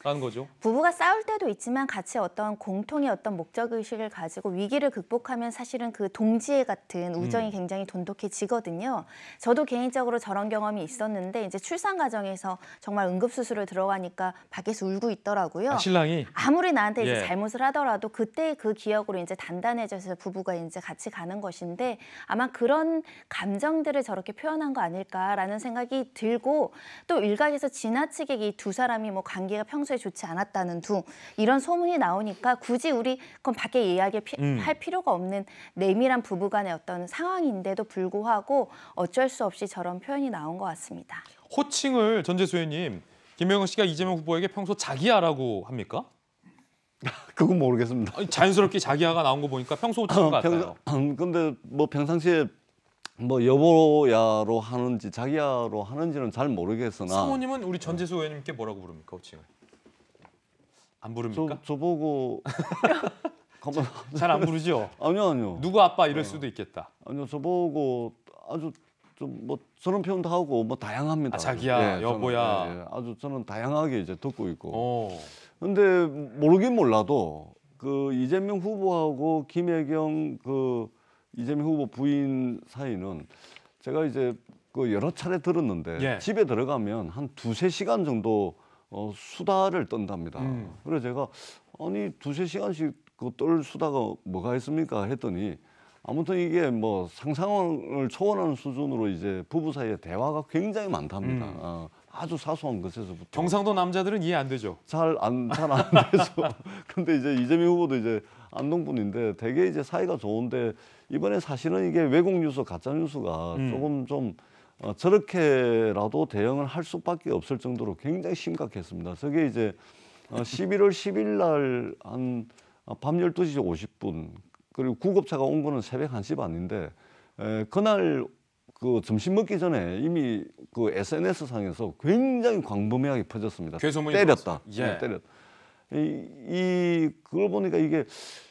라는 거죠. 부부가 싸울 때도 있지만 같이 어떤 공통의 어떤 목적 의식을 가지고 위기를 극복하면 사실은 그 동지애 같은 우정이 음. 굉장히 돈독해지거든요. 저도 개인적으로 저런 경험이 있었는데 이제 출산 과정에서 정말 응급 수술을 들어가니까 밖에서 울고 있더라고요. 아, 신랑이 아무리 나한테 이제 예. 잘못을 하더라도 그때그 기억으로 이제 단단해져서 부부가 이제 같이 가는 것인데 아마 그런 감정들을 저렇게 표현한 거 아닐까라는 생각이 들고 또 일각에서 지나치게 이 두 사람이 뭐 관계가 평소 평소에 좋지 않았다는 둥 이런 소문이 나오니까 굳이 우리 그건 밖에 이야기할 음. 필요가 없는 내밀한 부부간의 어떤 상황인데도 불구하고 어쩔 수 없이 저런 표현이 나온 것 같습니다. 호칭을 전재수의님 김명은 씨가 이재명 후보에게 평소 자기야라고 합니까? 그건 모르겠습니다. 자연스럽게 자기야가 나온 거 보니까 평소 호칭인 것 아, 같아요. 평, 음, 근데 뭐 평상시에 뭐 여보야로 하는지 자기야로 하는지는 잘 모르겠으나 사모님은 우리 전재수 의원님께 뭐라고 부릅니까 호칭을? 안 부릅니까? 저, 보고 잘 안 부르죠? 아니요 아니요. 누구 아빠 이럴 어. 수도 있겠다. 아니요 저 보고 아주 좀뭐 서른 표현도 하고 뭐 다양합니다. 아, 자기야 예, 여보야. 저는, 예, 예, 아주 저는 다양하게 이제 듣고 있고. 오. 어. 근데 모르긴 몰라도 그 이재명 후보하고 김혜경 그 이재명 후보 부인 사이는 제가 이제 그 여러 차례 들었는데 예. 집에 들어가면 한 두세 시간 정도 어, 수다를 떤답니다. 음. 그래서 제가 아니 두세 시간씩 그떨 수다가 뭐가 있습니까 했더니 아무튼 이게 뭐 상상을 초월하는 수준으로 이제 부부 사이에 대화가 굉장히 많답니다. 음. 어, 아주 사소한 것에서부터. 경상도 남자들은 이해 안 되죠. 잘 안 잘 안 돼서. 근데 이제 이재명 후보도 이제 안동 분인데 되게 이제 사이가 좋은데 이번에 사실은 이게 외국 뉴스 가짜 뉴스가 음. 조금 좀 어, 저렇게라도 대응을 할 수밖에 없을 정도로 굉장히 심각했습니다. 저게 이제 11월 어, 10일 날 한밤 어, 12시 50분 그리고 구급차가 온 거는 새벽 1시 반인데 에, 그날 그 점심 먹기 전에 이미 그 SNS 상에서 굉장히 광범위하게 퍼졌습니다. 때렸다. 예. 네, 때렸 이, 이 그걸 보니까 이게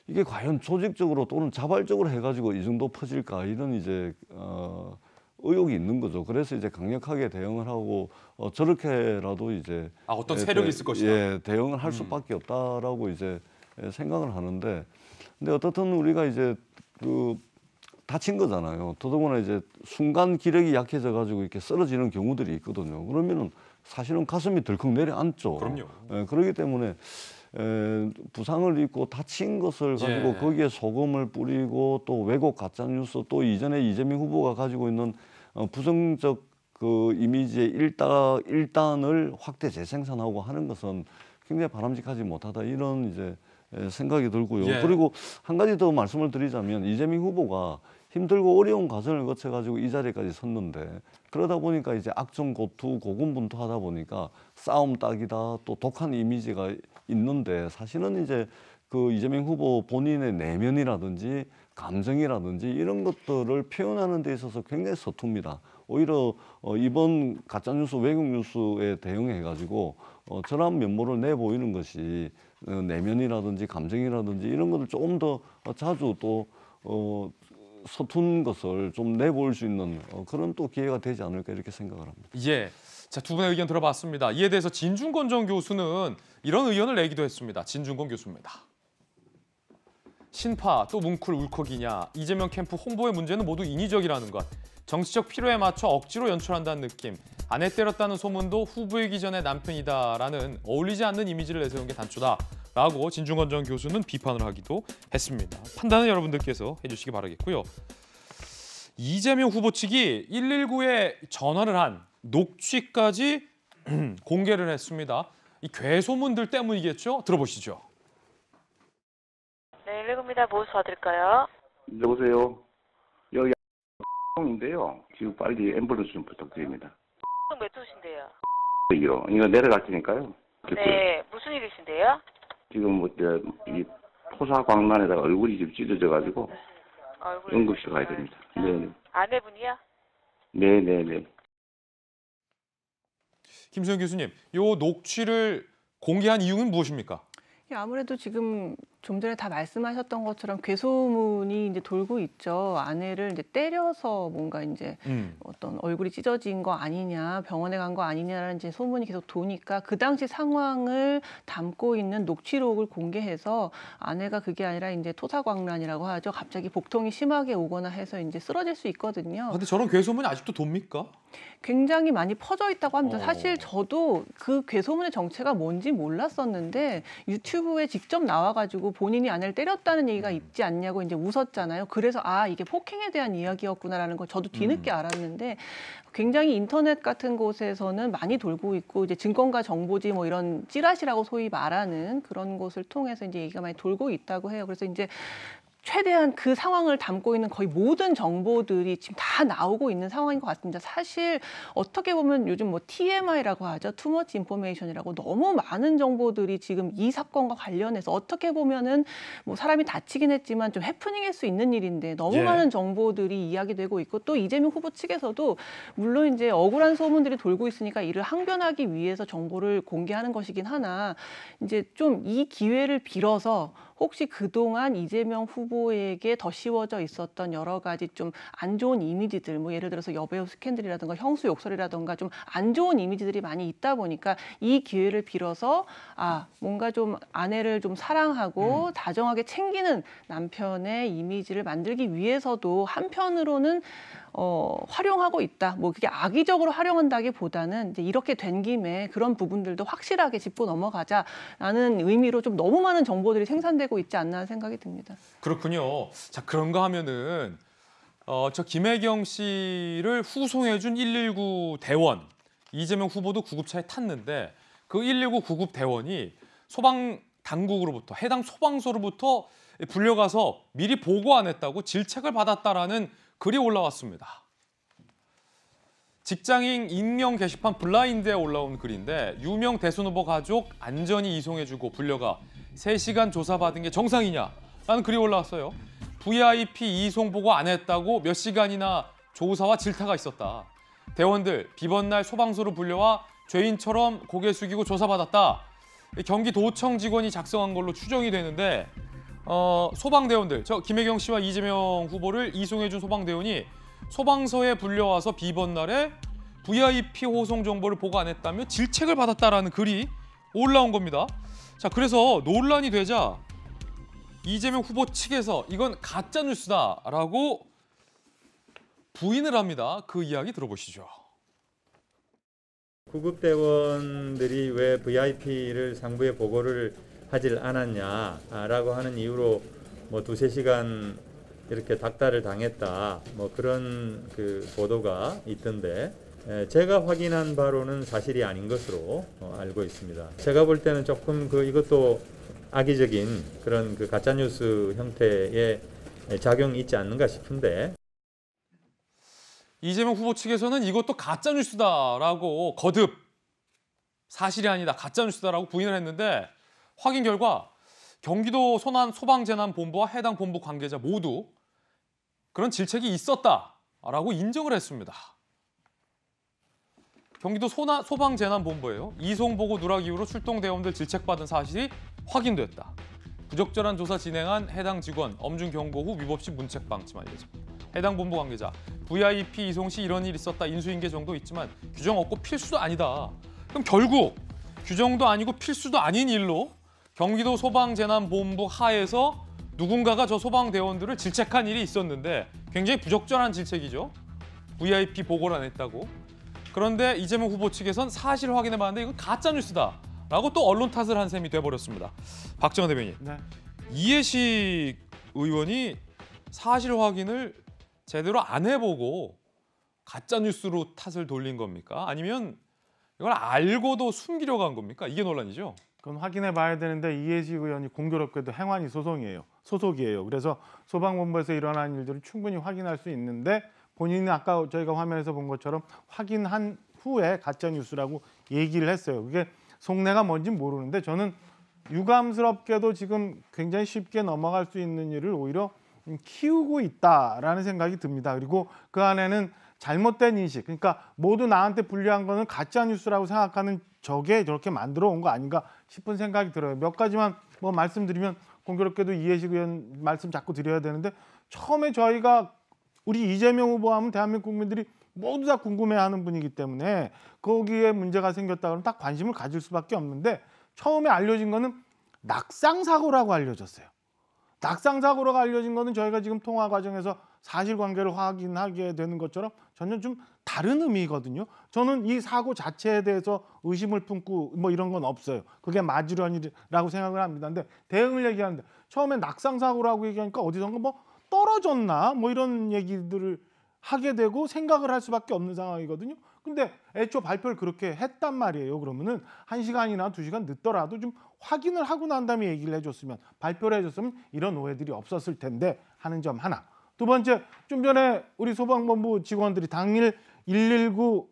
이게 과연 조직적으로 또는 자발적으로 해가지고 이 정도 퍼질까 이런 이제 어. 의혹이 있는 거죠. 그래서 이제 강력하게 대응을 하고 어, 저렇게라도 이제 아 어떤 예, 세력이 대, 있을 것이다. 예, 대응을 할 음. 수밖에 없다라고 이제 예, 생각을 하는데 근데 어떻든 우리가 이제 그 다친 거잖아요. 더더구나 이제 순간 기력이 약해져 가지고 이렇게 쓰러지는 경우들이 있거든요. 그러면은 사실은 가슴이 덜컥 내려앉죠. 그럼요. 예, 그러기 때문에 에, 예, 부상을 입고 다친 것을 가지고 예. 거기에 소금을 뿌리고 또 외국 가짜 뉴스 또 이전에 이재명 후보가 가지고 있는 어, 부정적 그 이미지의 일단 일단을 확대 재생산하고 하는 것은 굉장히 바람직하지 못하다 이런 이제 생각이 들고요. 예. 그리고 한 가지 더 말씀을 드리자면 이재명 후보가 힘들고 어려운 과정을 거쳐 가지고 이 자리까지 섰는데 그러다 보니까 이제 악정고투 고군분투하다 보니까 싸움 딱이다 또 독한 이미지가 있는데 사실은 이제 그 이재명 후보 본인의 내면이라든지 감정이라든지 이런 것들을 표현하는 데 있어서 굉장히 서툽니다. 오히려 어, 이번 가짜뉴스, 외국뉴스에 대응해가지고 어, 저런 면모를 내보이는 것이 어, 내면이라든지 감정이라든지 이런 것을 조금 더 자주 또 어, 서툰 것을 좀 내볼 수 있는 어, 그런 또 기회가 되지 않을까 이렇게 생각을 합니다. 예. 자, 두 분의 의견 들어봤습니다. 이에 대해서 진중권 전 교수는 이런 의견을 내기도 했습니다. 진중권 교수입니다. 신파, 또 뭉클 울컥이냐, 이재명 캠프 홍보의 문제는 모두 인위적이라는 것, 정치적 필요에 맞춰 억지로 연출한다는 느낌, 아내 때렸다는 소문도 후보이기 전에 남편이다라는 어울리지 않는 이미지를 내세운 게 단초다. 라고 진중권 전 교수는 비판을 하기도 했습니다. 판단은 여러분들께서 해주시기 바라겠고요. 이재명 후보 측이 119에 전화를 한 녹취까지 공개를 했습니다. 이 괴소문들 때문이겠죠? 들어보시죠. 달래굽니다. 무엇을 받을까요? 여보세요. 여기 인데요. 지금 빨리 앰뷸런스 좀 부탁드립니다. 몇 도신데요? 이요. 이거 내려갈 테니까요. 네. 무슨 일이신데요? 지금 뭐, 이제 포사광란에다가 얼굴이 지 찢어져가지고 얼굴 응급실 가야 됩니다. 네, 네. 아내분이요? 네, 네, 네. 김수현 교수님, 요 녹취를 공개한 이유는 무엇입니까? 예, 아무래도 지금 좀 전에 다 말씀하셨던 것처럼 괴소문이 이제 돌고 있죠. 아내를 이제 때려서 뭔가 이제 음. 어떤 얼굴이 찢어진 거 아니냐, 병원에 간 거 아니냐라는 이제 소문이 계속 도니까 그 당시 상황을 담고 있는 녹취록을 공개해서 아내가 그게 아니라 이제 토사광란이라고 하죠. 갑자기 복통이 심하게 오거나 해서 이제 쓰러질 수 있거든요. 근데 저런 괴소문이 아직도 돕니까? 굉장히 많이 퍼져 있다고 합니다. 어. 사실 저도 그 괴소문의 정체가 뭔지 몰랐었는데 유튜브에 직접 나와가지고 그리고 본인이 아내를 때렸다는 얘기가 음. 있지 않냐고 이제 웃었잖아요. 그래서 아 이게 폭행에 대한 이야기였구나라는 걸 저도 뒤늦게 음. 알았는데 굉장히 인터넷 같은 곳에서는 많이 돌고 있고 이제 증권가 정보지 뭐 이런 찌라시라고 소위 말하는 그런 곳을 통해서 이제 얘기가 많이 돌고 있다고 해요. 그래서 이제 최대한 그 상황을 담고 있는 거의 모든 정보들이 지금 다 나오고 있는 상황인 것 같습니다. 사실 어떻게 보면 요즘 뭐 TMI라고 하죠. 투머치 인포메이션이라고 너무 많은 정보들이 지금 이 사건과 관련해서 어떻게 보면은 뭐 사람이 다치긴 했지만 좀 해프닝일 수 있는 일인데 너무 예. 많은 정보들이 이야기되고 있고 또 이재명 후보 측에서도 물론 이제 억울한 소문들이 돌고 있으니까 이를 항변하기 위해서 정보를 공개하는 것이긴 하나 이제 좀 이 기회를 빌어서 혹시 그동안 이재명 후보에게 더 씌워져 있었던 여러 가지 좀 안 좋은 이미지들, 뭐 예를 들어서 여배우 스캔들이라든가 형수 욕설이라든가 좀 안 좋은 이미지들이 많이 있다 보니까 이 기회를 빌어서 아, 뭔가 좀 아내를 좀 사랑하고 음. 다정하게 챙기는 남편의 이미지를 만들기 위해서도 한편으로는 어, 활용하고 있다. 뭐 그게 악의적으로 활용한다기보다는 이제 이렇게 된 김에 그런 부분들도 확실하게 짚고 넘어가자라는 의미로 좀 너무 많은 정보들이 생산되고 있지 않나 생각이 듭니다. 그렇군요. 자 그런가 하면은 어, 저 김혜경 씨를 후송해준 119 대원 이재명 후보도 구급차에 탔는데 그 119 구급 대원이 소방 당국으로부터 해당 소방서로부터 불려가서 미리 보고 안 했다고 질책을 받았다라는 글이 올라왔습니다. 직장인 익명 게시판 블라인드에 올라온 글인데 유명 대선 후보 가족 안전히 이송해주고 불려가 3시간 조사받은 게 정상이냐? 라는 글이 올라왔어요. VIP 이송 보고 안 했다고 몇 시간이나 조사와 질타가 있었다. 대원들 비번날 소방서로 불려와 죄인처럼 고개 숙이고 조사받았다. 경기도청 직원이 작성한 걸로 추정이 되는데 어, 소방대원들, 저 김혜경 씨와 이재명 후보를 이송해준 소방대원이 소방서에 불려와서 비번 날에 VIP 호송 정보를 보관 했다며 질책을 받았다라는 글이 올라온 겁니다. 자, 그래서 논란이 되자 이재명 후보 측에서 이건 가짜 뉴스다라고 부인을 합니다. 그 이야기 들어보시죠. 구급대원들이 왜 VIP를 상부에 보고를 하질 않았냐라고 하는 이유로 뭐 두세 시간 이렇게 닥달을 당했다 뭐 그런 그 보도가 있던데 예, 제가 확인한 바로는 사실이 아닌 것으로 어, 알고 있습니다. 제가 볼 때는 조금 그 이것도 악의적인 그런 그 가짜뉴스 형태의 작용이 있지 않는가 싶은데 이재명 후보 측에서는 이것도 가짜뉴스다라고 거듭 사실이 아니다 가짜뉴스다라고 부인을 했는데 확인 결과 경기도 소난 소방재난본부와 해당 본부 관계자 모두 그런 질책이 있었다라고 인정을 했습니다. 경기도 소나, 소방재난본부예요. 이송보고 누락 이후로 출동 대원들 질책받은 사실이 확인됐다. 부적절한 조사 진행한 해당 직원 엄중 경고 후 위법 시 문책 방침한 예정. 해당 본부 관계자 VIP 이송 시 이런 일이 있었다 인수인계 정도 있지만 규정 없고 필수도 아니다. 그럼 결국 규정도 아니고 필수도 아닌 일로 경기도 소방재난본부 하에서 누군가가 저 소방대원들을 질책한 일이 있었는데 굉장히 부적절한 질책이죠. VIP 보고를 안 했다고. 그런데 이재명 후보 측에선 사실 확인해봤는데 이건 가짜뉴스다. 라고 또 언론 탓을 한 셈이 돼버렸습니다. 박정현 대변인. 네. 이해식 의원이 사실 확인을 제대로 안 해보고 가짜뉴스로 탓을 돌린 겁니까? 아니면 이걸 알고도 숨기려고 한 겁니까? 이게 논란이죠? 그럼 확인해 봐야 되는데 이해식 의원이 공교롭게도 행안위 소송이에요. 소속이에요. 그래서 소방본부에서 일어난 일들을 충분히 확인할 수 있는데 본인이 아까 저희가 화면에서 본 것처럼 확인한 후에 가짜 뉴스라고 얘기를 했어요. 그게 속내가 뭔지 모르는데 저는 유감스럽게도 지금 굉장히 쉽게 넘어갈 수 있는 일을 오히려 키우고 있다라는 생각이 듭니다. 그리고 그 안에는 잘못된 인식, 그러니까 모두 나한테 불리한 거는 가짜 뉴스라고 생각하는 저게 저렇게 만들어 온 거 아닌가 싶은 생각이 들어요. 몇 가지만 뭐 말씀드리면 공교롭게도 이해식 의원 말씀 자꾸 드려야 되는데 처음에 저희가 우리 이재명 후보 하면 대한민국 국민들이 모두 다 궁금해하는 분이기 때문에 거기에 문제가 생겼다 그러면 딱 관심을 가질 수밖에 없는데 처음에 알려진 거는 낙상 사고라고 알려졌어요. 낙상사고로 알려진 거는 저희가 지금 통화 과정에서 사실관계를 확인하게 되는 것처럼 전혀 좀 다른 의미거든요. 저는 이 사고 자체에 대해서 의심을 품고 뭐 이런 건 없어요. 그게 맞으련이라고 생각을 합니다. 근데 대응을 얘기하는데 처음에 낙상사고라고 얘기하니까 어디선가 뭐 떨어졌나 뭐 이런 얘기들을 하게 되고 생각을 할 수밖에 없는 상황이거든요. 근데 애초 발표를 그렇게 했단 말이에요. 그러면은 한시간이나두시간 늦더라도 좀 확인을 하고 난 다음에 얘기를 해줬으면 발표를 해줬으면 이런 오해들이 없었을 텐데 하는 점 하나. 두 번째, 좀 전에 우리 소방본부 직원들이 당일 119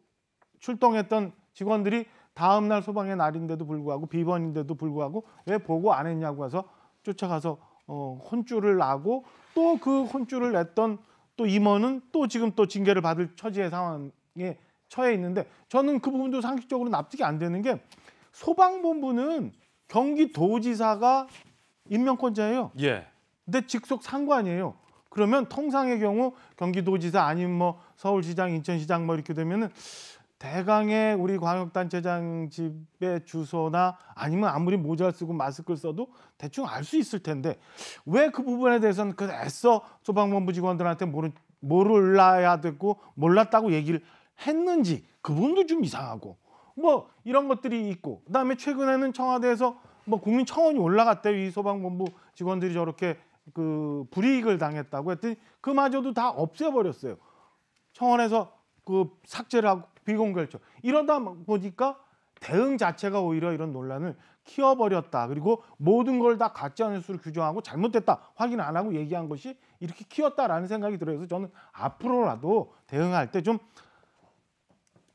출동했던 직원들이 다음 날 소방의 날인데도 불구하고 비번인데도 불구하고 왜 보고 안 했냐고 해서 쫓아가서 어, 혼쭐을 나고 또 그 혼쭐을 냈던 또 임원은 또 지금 또 징계를 받을 처지의 상황에 처해 있는데 저는 그 부분도 상식적으로 납득이 안 되는 게 소방본부는 경기도지사가 임명권자예요. 예. 근데 직속 상관이에요. 그러면 통상의 경우 경기도지사 아니면 뭐 서울시장, 인천시장 뭐 이렇게 되면은 대강의 우리 광역단체장 집의 주소나 아니면 아무리 모자를 쓰고 마스크를 써도 대충 알 수 있을 텐데 왜 그 부분에 대해서는 그 애써 소방본부 직원들한테 모르, 몰라야 됐고 몰랐다고 얘기를 했는지 그분도 좀 이상하고 뭐 이런 것들이 있고 그다음에 최근에는 청와대에서 뭐 국민 청원이 올라갔대요. 이 소방본부 직원들이 저렇게 그 불이익을 당했다고 했더니 그마저도 다 없애버렸어요. 청원에서 그 삭제를 하고 비공개를 이러다 보니까 대응 자체가 오히려 이런 논란을 키워버렸다. 그리고 모든 걸 다 가짜뉴스로 규정하고 잘못됐다 확인 안 하고 얘기한 것이 이렇게 키웠다라는 생각이 들어서 저는 앞으로라도 대응할 때좀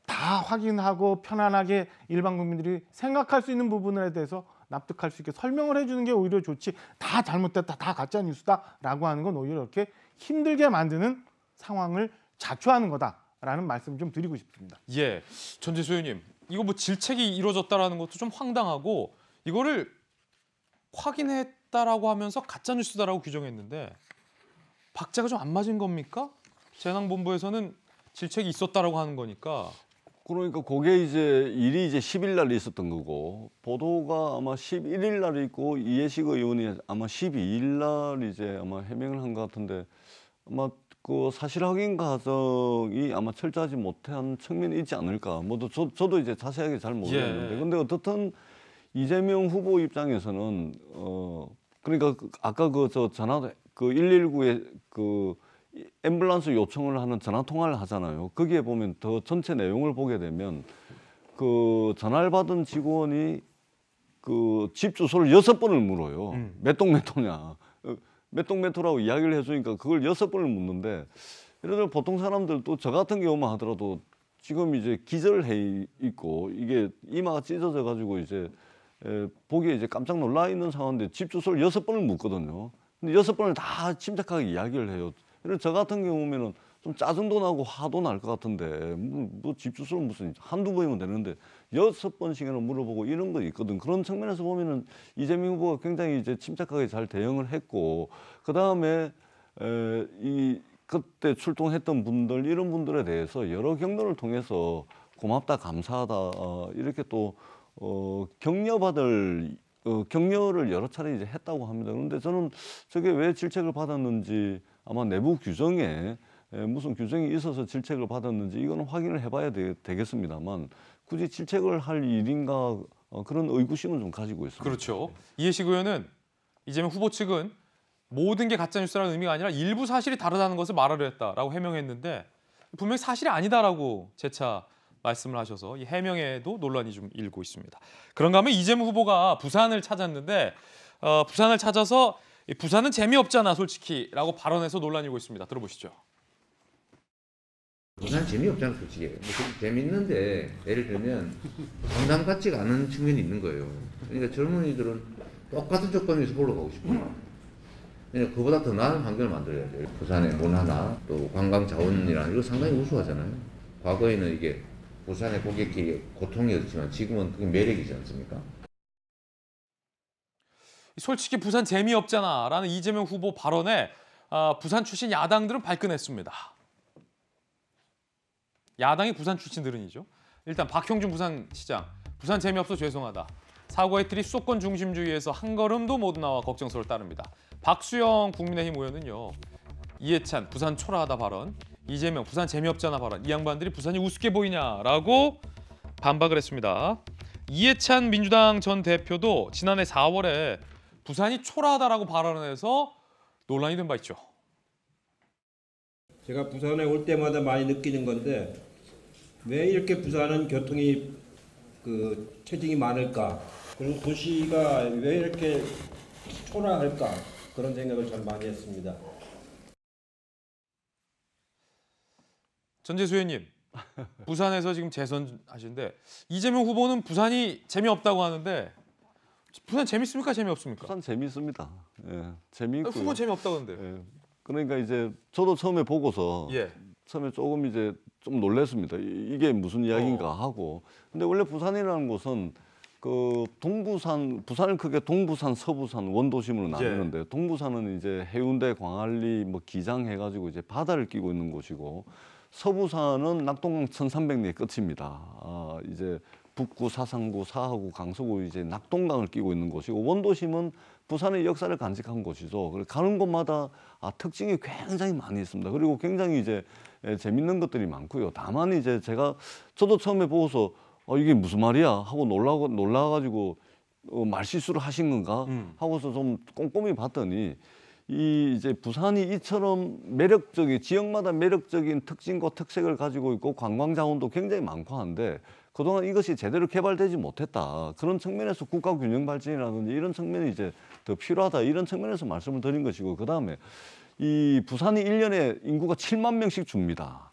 다 확인하고 편안하게 일반 국민들이 생각할 수 있는 부분에 대해서 납득할 수 있게 설명을 해주는 게 오히려 좋지 다 잘못됐다 다 가짜 뉴스다라고 하는 건 오히려 이렇게 힘들게 만드는 상황을 자초하는 거다라는 말씀 좀 드리고 싶습니다. 예, 전재수 의원님 이거 뭐 질책이 이루어졌다라는 것도 좀 황당하고 이거를 확인했다라고 하면서 가짜 뉴스다라고 규정했는데 박자가 좀 안 맞은 겁니까? 재난본부에서는 질책이 있었다라고 하는 거니까 그러니까 그게 이제 일이 이제 10일 날 있었던 거고 보도가 아마 11일 날 있고 이해식 의원이 아마 12일 날 이제 아마 해명을 한 것 같은데 아마 그 사실 확인 과정이 아마 철저하지 못한 측면이 있지 않을까. 뭐도 저, 저도 이제 자세하게 잘 모르겠는데 예. 근데 어떻든 이재명 후보 입장에서는 어 그러니까 아까 그 저 전화 그 119에 그 앰뷸런스 요청을 하는 전화 통화를 하잖아요. 거기에 보면 더 전체 내용을 보게 되면 그 전화를 받은 직원이 그 집 주소를 여섯 번을 물어요. 음. 몇동 어, 몇동냐몇 동 몇호라고 이야기를 해주니까 그걸 여섯 번을 묻는데 예를 들어 보통 사람들도 저 같은 경우만 하더라도 지금 이제 기절해 있고 이게 이마가 찢어져 가지고 이제 에, 보기에 이제 깜짝 놀라 있는 상황인데 집 주소를 여섯 번을 묻거든요. 근데 여섯 번을 다 침착하게 이야기를 해요. 저 같은 경우면은 좀 짜증도 나고 화도 날 것 같은데 뭐, 뭐집주소는 무슨 한두 번이면 되는데 여섯 번씩이나 물어보고 이런 거 있거든. 그런 측면에서 보면은 이재명 후보가 굉장히 이제 침착하게 잘 대응을 했고 그 다음에 이 그때 출동했던 분들 이런 분들에 대해서 여러 경로를 통해서 고맙다 감사하다 어, 이렇게 또 어, 격려받을 어, 격려를 여러 차례 이제 했다고 합니다. 그런데 저는 저게 왜 질책을 받았는지 아마 내부 규정에 무슨 규정이 있어서 질책을 받았는지 이거는 확인을 해봐야 되, 겠습니다만 굳이 질책을 할 일인가 어, 그런 의구심은 좀 가지고 있습니다. 그렇죠. 이해식 의원은 이재명 후보 측은 모든 게 가짜뉴스라는 의미가 아니라 일부 사실이 다르다는 것을 말하려 했다라고 해명했는데 분명히 사실이 아니다라고 재차 말씀을 하셔서 이 해명에도 논란이 좀 일고 있습니다. 그런가 하면 이재명 후보가 부산을 찾았는데 어, 부산을 찾아서 부산은 재미없잖아 솔직히 라고 발언해서 논란이고 있습니다. 들어보시죠. 부산 재미없잖아 솔직히. 뭐, 재밌는데 예를 들면 강남 같지가 않은 측면이 있는 거예요. 그러니까 젊은이들은 똑같은 조건에서 보러 가고 싶어요. 그보다 더 나은 환경을 만들어야 돼요. 부산의 문화나 또 관광 자원이라는 이거 상당히 우수하잖아요. 과거에는 이게 부산의 고객이 고통이었지만 지금은 그게 매력이지 않습니까? 솔직히 부산 재미없잖아 라는 이재명 후보 발언에 어, 부산 출신 야당들은 발끈했습니다. 야당이 부산 출신들은이죠. 일단 박형준 부산시장, 부산 재미없어 죄송하다. 사과의 틀이 수도권 중심주의에서 한 걸음도 못 나와 걱정스러울 따릅니다. 박수영 국민의힘 의원은요. 이해찬 부산 초라하다 발언, 이재명 부산 재미없잖아 발언, 이 양반들이 부산이 우습게 보이냐라고 반박을 했습니다. 이해찬 민주당 전 대표도 지난해 4월에 부산이 초라하다라고 발언해서 논란이 된 바 있죠. 제가 부산에 올 때마다 많이 느끼는 건데 왜 이렇게 부산은 교통이 그 체증이 많을까? 그리고 도시가 왜 이렇게 초라할까? 그런 생각을 참 많이 했습니다. 전재수 의원님, 부산에서 지금 재선 하시는데 이재명 후보는 부산이 재미없다고 하는데 부산 재밌습니까? 재미없습니까? 부산 재밌습니다. 예, 재미있고. 후보 아, 재미없다던데. 예, 그러니까 이제 저도 처음에 보고서 예. 처음에 조금 이제 좀 놀랐습니다. 이- 게 무슨 이야기인가 어. 하고. 근데 원래 부산이라는 곳은 그 동부산 부산을 크게 동부산, 서부산, 원도심으로 예. 나누는데 동부산은 이제 해운대, 광안리, 뭐 기장 해가지고 이제 바다를 끼고 있는 곳이고 서부산은 낙동강 1,300리의 끝입니다. 아, 이제 북구, 사상구, 사하구, 강서구 이제 낙동강을 끼고 있는 곳이고 원도심은 부산의 역사를 간직한 곳이죠. 가는 곳마다 아, 특징이 굉장히 많이 있습니다. 그리고 굉장히 이제 예, 재밌는 것들이 많고요. 다만 이제 제가 저도 처음에 보고서 어, 이게 무슨 말이야 하고 놀라 놀라가지고 어, 말실수를 하신 건가 음. 하고서 좀 꼼꼼히 봤더니 이 이제 부산이 이처럼 매력적인 지역마다 매력적인 특징과 특색을 가지고 있고 관광 자원도 굉장히 많고 한데 그동안 이것이 제대로 개발되지 못했다. 그런 측면에서 국가 균형 발전이라든지 이런 측면이 이제 더 필요하다. 이런 측면에서 말씀을 드린 것이고 그다음에 이 부산이 일년에 인구가 7만 명씩 줍니다.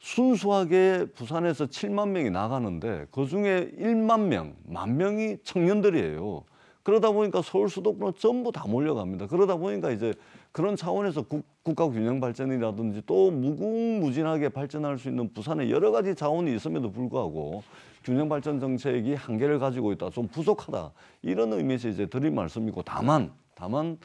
순수하게 부산에서 7만 명이 나가는데 그중에 1만 명, 만 명이 청년들이에요. 그러다 보니까 서울 수도권 전부 다 몰려갑니다. 그러다 보니까 이제 그런 차원에서 국, 국가 균형 발전이라든지 또 무궁무진하게 발전할 수 있는 부산에 여러 가지 자원이 있음에도 불구하고 균형 발전 정책이 한계를 가지고 있다. 좀 부족하다. 이런 의미에서 이제 드릴 말씀이고 다만 다만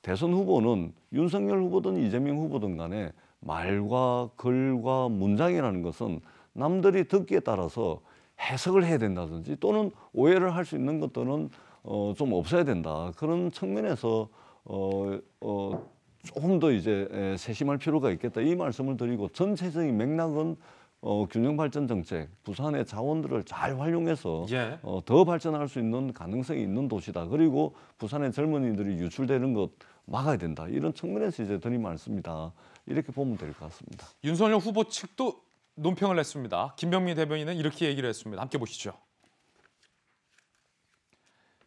대선 후보는 윤석열 후보든 이재명 후보든 간에 말과 글과 문장이라는 것은 남들이 듣기에 따라서 해석을 해야 된다든지 또는 오해를 할 수 있는 것들은 어, 좀 없어야 된다. 그런 측면에서 어, 어, 조금 더 이제 세심할 필요가 있겠다 이 말씀을 드리고 전체적인 맥락은 어, 균형 발전 정책 부산의 자원들을 잘 활용해서 예. 어, 더 발전할 수 있는 가능성이 있는 도시다 그리고 부산의 젊은이들이 유출되는 것 막아야 된다 이런 측면에서 이제 드린 말씀니다 이렇게 보면 될 것 같습니다. 윤석열 후보 측도 논평을 했습니다. 김병민 대변인은 이렇게 얘기를 했습니다. 함께 보시죠.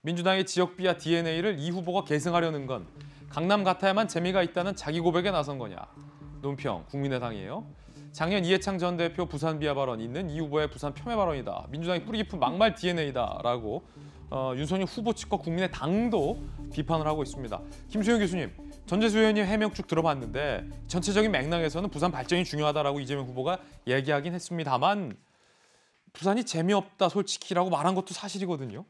민주당의 지역 비와 DNA를 이 후보가 계승하려는 건 강남 같아야만 재미가 있다는 자기 고백에 나선 거냐. 논평 국민의당이에요. 작년 이해창 전 대표 부산 비하 발언 있는 이 후보의 부산 폄훼 발언이다. 민주당이 뿌리 깊은 막말 DNA다라고 어, 윤석열 후보 측과 국민의 당도 비판을 하고 있습니다. 김수영 교수님, 전재수 의원님 해명 쭉 들어봤는데 전체적인 맥락에서는 부산 발전이 중요하다라고 이재명 후보가 얘기하긴 했습니다만 부산이 재미없다 솔직히라고 말한 것도 사실이거든요.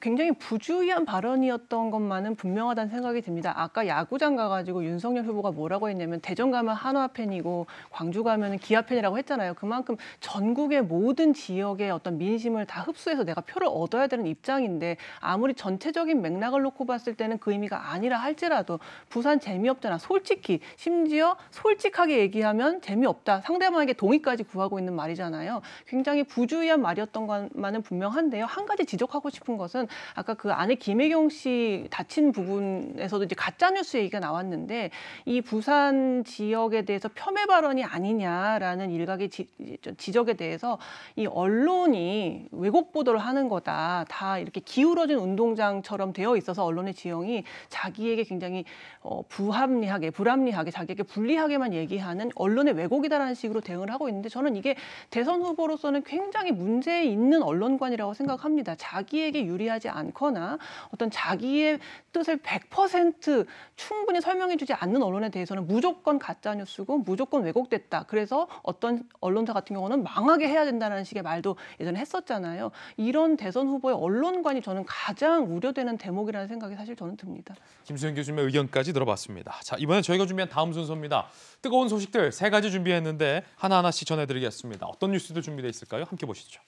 굉장히 부주의한 발언이었던 것만은 분명하다는 생각이 듭니다. 아까 야구장 가가지고 윤석열 후보가 뭐라고 했냐면 대전 가면 한화 팬이고 광주 가면 기아 팬이라고 했잖아요. 그만큼 전국의 모든 지역의 어떤 민심을 다 흡수해서 내가 표를 얻어야 되는 입장인데 아무리 전체적인 맥락을 놓고 봤을 때는 그 의미가 아니라 할지라도 부산 재미없잖아. 솔직히 심지어 솔직하게 얘기하면 재미없다. 상대방에게 동의까지 구하고 있는 말이잖아요. 굉장히 부주의한 말이었던 것만은 분명한데요. 한 가지 지적하고 싶은 것은 것은 아까 그 안에 김혜경 씨 다친 부분에서도 이제 가짜 뉴스 얘기가 나왔는데 이 부산 지역에 대해서 폄훼 발언이 아니냐라는 일각의 지, 지적에 대해서 이 언론이 왜곡 보도를 하는 거다. 다 이렇게 기울어진 운동장처럼 되어 있어서 언론의 지형이 자기에게 굉장히 어, 부합리하게 불합리하게 자기에게 불리하게만 얘기하는 언론의 왜곡이다라는 식으로 대응을 하고 있는데 저는 이게 대선 후보로서는 굉장히 문제 있는 언론관이라고 생각합니다. 자기에게 유리 동의하지 않거나 어떤 자기의 뜻을 100% 충분히 설명해주지 않는 언론에 대해서는 무조건 가짜 뉴스고 무조건 왜곡됐다. 그래서 어떤 언론사 같은 경우는 망하게 해야 된다는 식의 말도 예전에 했었잖아요. 이런 대선 후보의 언론관이 저는 가장 우려되는 대목이라는 생각이 사실 저는 듭니다. 김수현 교수님의 의견까지 들어봤습니다. 자 이번에 저희가 준비한 다음 순서입니다. 뜨거운 소식들 세 가지 준비했는데 하나하나씩 전해드리겠습니다. 어떤 뉴스도 준비돼 있을까요? 함께 보시죠.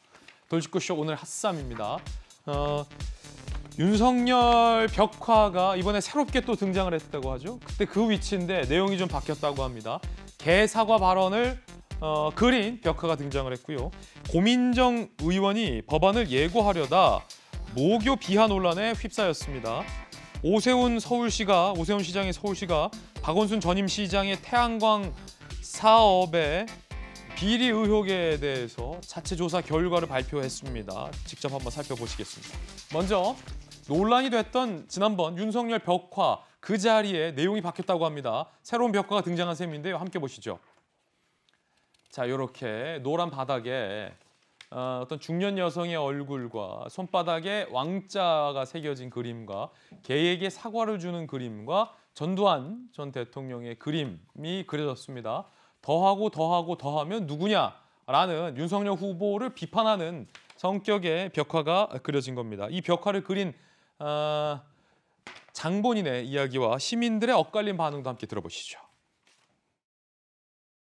돌직구쇼 오늘 핫쌈입니다. 어, 윤석열 벽화가 이번에 새롭게 또 등장을 했다고 하죠. 그때 그 위치인데 내용이 좀 바뀌었다고 합니다. 개사과 발언을 어, 그린 벽화가 등장을 했고요. 고민정 의원이 법안을 예고하려다 모교 비하 논란에 휩싸였습니다. 오세훈 서울시가 오세훈 시장의 서울시가 박원순 전임 시장의 태양광 사업에 비리 의혹에 대해서 자체 조사 결과를 발표했습니다. 직접 한번 살펴보시겠습니다. 먼저 논란이 됐던 지난번 윤석열 벽화 그 자리에 내용이 바뀌었다고 합니다. 새로운 벽화가 등장한 셈인데요. 함께 보시죠. 자, 이렇게 노란 바닥에 어, 어떤 중년 여성의 얼굴과 손바닥에 왕자가 새겨진 그림과 개에게 사과를 주는 그림과 전두환 전 대통령의 그림이 그려졌습니다. 더하고 더하고 더하면 누구냐라는 윤석열 후보를 비판하는 성격의 벽화가 그려진 겁니다. 이 벽화를 그린 어, 장본인의 이야기와 시민들의 엇갈린 반응도 함께 들어보시죠.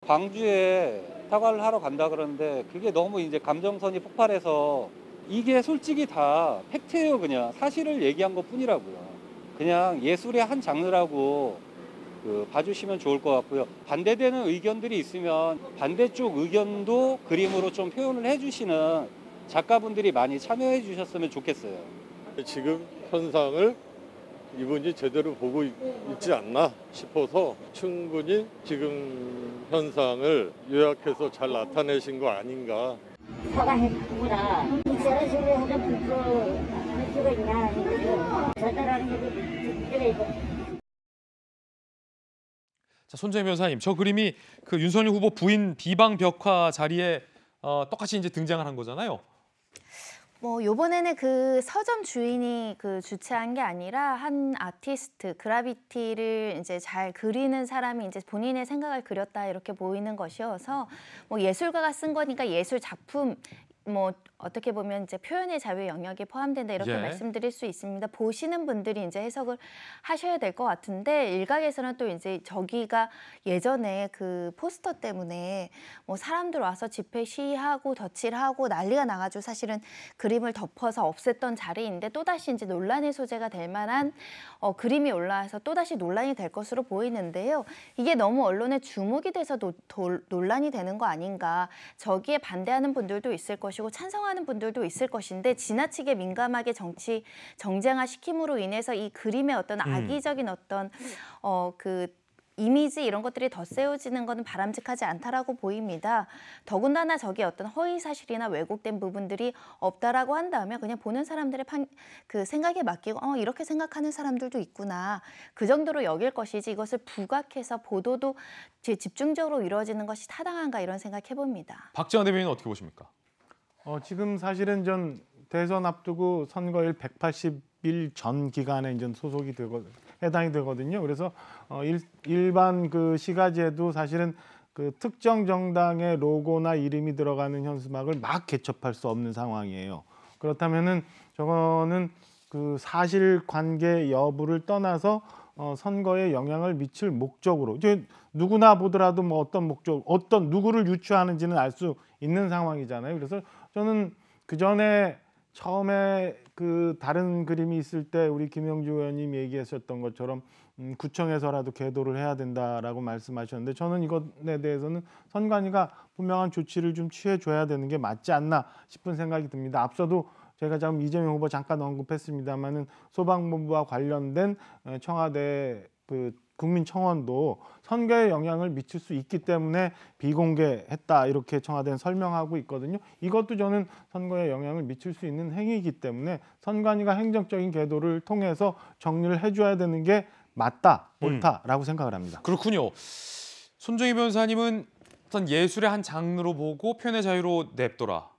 광주에 사과를 하러 간다 그러는데 그게 너무 이제 감정선이 폭발해서 이게 솔직히 다 팩트예요 그냥 사실을 얘기한 것 뿐이라고요. 그냥 예술의 한 장르라고 그 봐주시면 좋을 것 같고요. 반대되는 의견들이 있으면 반대쪽 의견도 그림으로 좀 표현을 해주시는 작가분들이 많이 참여해 주셨으면 좋겠어요. 지금 현상을 이분이 제대로 보고 있, 지 않나 싶어서 충분히 지금 현상을 요약해서 잘 나타내신 거 아닌가. 사과했구나. 자, 손정희 변호사님, 저 그림이 그 윤석열 후보 부인 비방 벽화 자리에 어, 똑같이 이제 등장을 한 거잖아요. 뭐 요번에는 그 서점 주인이 그 주최한 게 아니라 한 아티스트 그라비티를 이제 잘 그리는 사람이 이제 본인의 생각을 그렸다 이렇게 보이는 것이어서 뭐 예술가가 쓴 거니까 예술 작품 뭐 어떻게 보면 이제 표현의 자유 영역이 포함된다 이렇게 예. 말씀드릴 수 있습니다. 보시는 분들이 이제 해석을 하셔야 될 것 같은데 일각에서는 또 이제 저기가 예전에 그 포스터 때문에 뭐 사람들 와서 집회 시위하고 덧칠하고 난리가 나가지고 사실은 그림을 덮어서 없앴던 자리인데 또 다시 이제 논란의 소재가 될 만한 어, 그림이 올라와서 또 다시 논란이 될 것으로 보이는데요. 이게 너무 언론에 주목이 돼서 노, 도, 논란이 되는 거 아닌가? 저기에 반대하는 분들도 있을 것. 것이고 찬성하는 분들도 있을 것인데 지나치게 민감하게 정치 정쟁화 시킴으로 인해서 이 그림의 어떤 음. 악의적인 어떤 네. 어그 이미지 이런 것들이 덧세워지는 것은 바람직하지 않다라고 보입니다. 더군다나 저기 어떤 허위 사실이나 왜곡된 부분들이 없다라고 한다면 그냥 보는 사람들의 판, 그 생각에 맡기고 어 이렇게 생각하는 사람들도 있구나 그 정도로 여길 것이지 이것을 부각해서 보도도 집중적으로 이루어지는 것이 타당한가 이런 생각해봅니다. 박지원 대변인은 어떻게 보십니까? 어, 지금 사실은 전 대선 앞두고 선거일 180일 전 기간에 이제 소속이 되고 해당이 되거든요. 그래서 어, 일, 일반 그시가제도 사실은 그 특정 정당의 로고나 이름이 들어가는 현수막을 막 개첩할 수 없는 상황이에요. 그렇다면은 저거는 그 사실 관계 여부를 떠나서 어, 선거에 영향을 미칠 목적으로 이제 누구나 보더라도 뭐 어떤 목적, 어떤 누구를 유추하는지는 알 수 있는 상황이잖아요. 그래서 저는 그 전에 처음에 그 다른 그림이 있을 때 우리 김영주 의원님 얘기하셨던 것처럼 음, 구청에서라도 계도를 해야 된다라고 말씀하셨는데 저는 이것에 대해서는 선관위가 분명한 조치를 좀 취해줘야 되는 게 맞지 않나 싶은 생각이 듭니다. 앞서도 제가 지금 이재명 후보 잠깐 언급했습니다만은 소방본부와 관련된 어, 청와대 그 국민청원도 선거에 영향을 미칠 수 있기 때문에 비공개했다 이렇게 청와대는 설명하고 있거든요. 이것도 저는 선거에 영향을 미칠 수 있는 행위이기 때문에 선관위가 행정적인 계도를 통해서 정리를 해줘야 되는 게 맞다, 음. 옳다라고 음. 생각을 합니다. 그렇군요. 손정희 변호사님은 어떤 예술의 한 장르로 보고 표현의 자유로 냅둬라.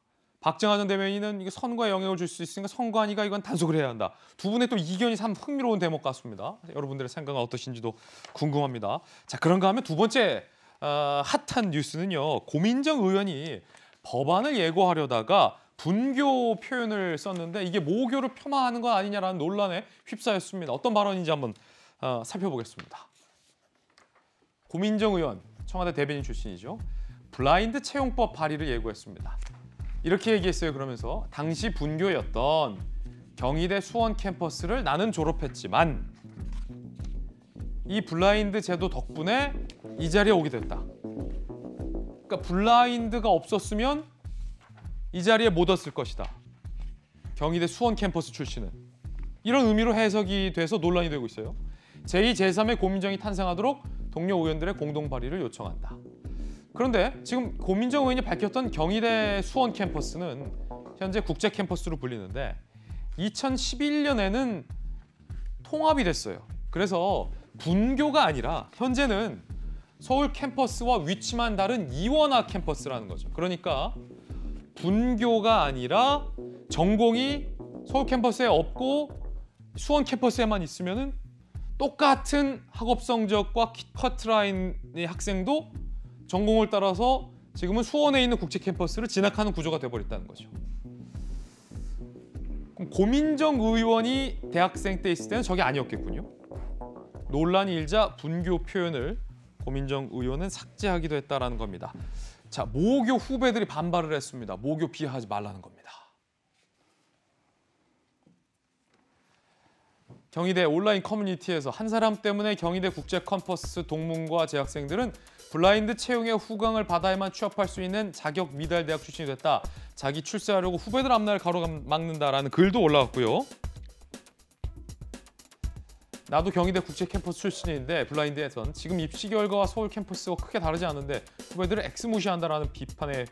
박정하 전 대변인은 선거에 영향을 줄 수 있으니까 선관위가 이건 단속을 해야 한다. 두 분의 또 이견이 참 흥미로운 대목 같습니다. 여러분들의 생각은 어떠신지도 궁금합니다. 자 그런가 하면 두 번째 어, 핫한 뉴스는요. 고민정 의원이 법안을 예고하려다가 분교 표현을 썼는데 이게 모교를 폄하하는 건 아니냐라는 논란에 휩싸였습니다. 어떤 발언인지 한번 어, 살펴보겠습니다. 고민정 의원, 청와대 대변인 출신이죠. 블라인드 채용법 발의를 예고했습니다. 이렇게 얘기했어요. 그러면서 당시 분교였던 경희대 수원 캠퍼스를 나는 졸업했지만 이 블라인드 제도 덕분에 이 자리에 오게 됐다. 그러니까 블라인드가 없었으면 이 자리에 못 왔을 것이다. 경희대 수원 캠퍼스 출신은. 이런 의미로 해석이 돼서 논란이 되고 있어요. 제2, 제3의 고민정이 탄생하도록 동료 의원들의 공동 발의를 요청한다. 그런데 지금 고민정 의원이 밝혔던 경희대 수원 캠퍼스는 현재 국제 캠퍼스로 불리는데 2011년에는 통합이 됐어요. 그래서 분교가 아니라 현재는 서울 캠퍼스와 위치만 다른 이원화 캠퍼스라는 거죠. 그러니까 분교가 아니라 전공이 서울 캠퍼스에 없고 수원 캠퍼스에만 있으면 똑같은 학업 성적과 키커트라인의 학생도 전공을 따라서 지금은 수원에 있는 국제 캠퍼스를 진학하는 구조가 돼버렸다는 거죠. 그럼 고민정 의원이 대학생 때 있을 때는 저게 아니었겠군요. 논란이 일자 분교 표현을 고민정 의원은 삭제하기도 했다라는 겁니다. 자, 모교 후배들이 반발을 했습니다. 모교 비하하지 말라는 겁니다. 경희대 온라인 커뮤니티에서 한 사람 때문에 경희대 국제 캠퍼스 동문과 재학생들은 블라인드 채용의 후광을 받아야만 취업할 수 있는 자격 미달 대학 출신이 됐다. 자기 출세하려고 후배들 앞날 가로막는다라는 글도 올라왔고요. 나도 경희대 국제 캠퍼스 출신인데 블라인드에선 지금 입시 결과와 서울 캠퍼스가 크게 다르지 않은데 후배들을 엑스무시한다라는 비판의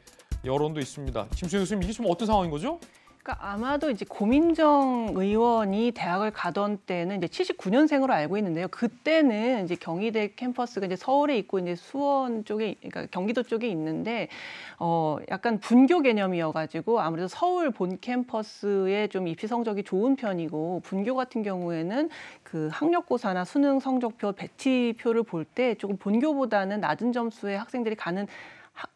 여론도 있습니다. 김수현 교수님 이게 좀 어떤 상황인 거죠? 그러니까 아마도 이제 고민정 의원이 대학을 가던 때는 이제 79년생으로 알고 있는데요. 그때는 이제 경희대 캠퍼스가 이제 서울에 있고 이제 수원 쪽에 그러니까 경기도 쪽에 있는데 어 약간 분교 개념이어 가지고 아무래도 서울 본 캠퍼스에 좀 입시 성적이 좋은 편이고 분교 같은 경우에는 그 학력고사나 수능 성적표 배치표를 볼 때 조금 본교보다는 낮은 점수의 학생들이 가는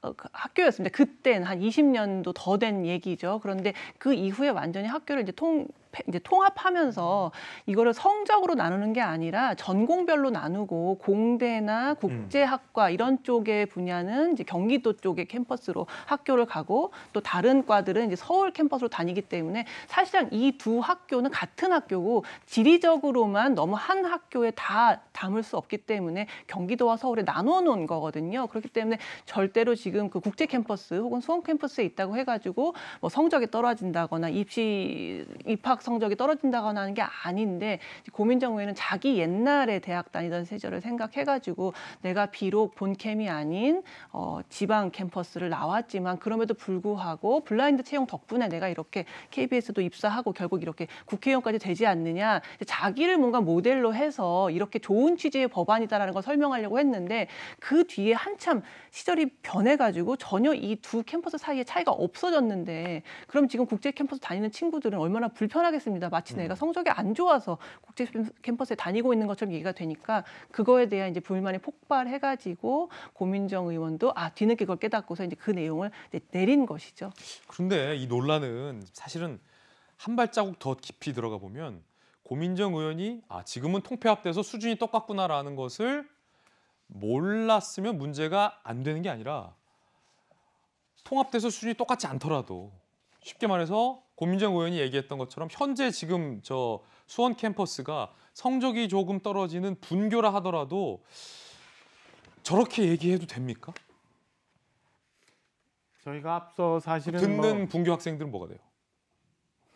어, 그 학교였습니다. 그때는 한 20년도 더 된 얘기죠. 그런데 그 이후에 완전히 학교를 이제 통 이제 통합하면서 이거를 성적으로 나누는 게 아니라 전공별로 나누고 공대나 국제학과 이런 쪽의 분야는 이제 경기도 쪽의 캠퍼스로 학교를 가고 또 다른 과들은 이제 서울 캠퍼스로 다니기 때문에 사실상 이 두 학교는 같은 학교고 지리적으로만 너무 한 학교에 다 담을 수 없기 때문에 경기도와 서울에 나눠 놓은 거거든요. 그렇기 때문에 절대로 지금 그 국제 캠퍼스 혹은 수원 캠퍼스에 있다고 해가지고 뭐 성적이 떨어진다거나 입시 입학 성적이 떨어진다거나 하는 게 아닌데 고민정우에는 자기 옛날에 대학 다니던 세절을 생각해가지고 내가 비록 본캠이 아닌 어, 지방 캠퍼스를 나왔지만 그럼에도 불구하고 블라인드 채용 덕분에 내가 이렇게 KBS도 입사하고 결국 이렇게 국회의원까지 되지 않느냐 자기를 뭔가 모델로 해서 이렇게 좋은 취지의 법안이다라는 걸 설명하려고 했는데 그 뒤에 한참 시절이 변해가지고 전혀 이 두 캠퍼스 사이에 차이가 없어졌는데 그럼 지금 국제 캠퍼스 다니는 친구들은 얼마나 불편하게 하겠습니다. 마치 내가 음. 성적이 안 좋아서 국제 캠퍼스에 다니고 있는 것처럼 얘기가 되니까 그거에 대한 이제 불만이 폭발해가지고 고민정 의원도 아 뒤늦게 그걸 깨닫고서 이제 그 내용을 이제 내린 것이죠. 그런데 이 논란은 사실은 한 발자국 더 깊이 들어가 보면 고민정 의원이 아 지금은 통폐합돼서 수준이 똑같구나라는 것을 몰랐으면 문제가 안 되는 게 아니라 통합돼서 수준이 똑같지 않더라도 쉽게 말해서 고민정 의원이 얘기했던 것처럼 현재 지금 저 수원 캠퍼스가 성적이 조금 떨어지는 분교라 하더라도 저렇게 얘기해도 됩니까? 저희가 앞서 사실은 듣는 뭐 분교 학생들은 뭐가 돼요?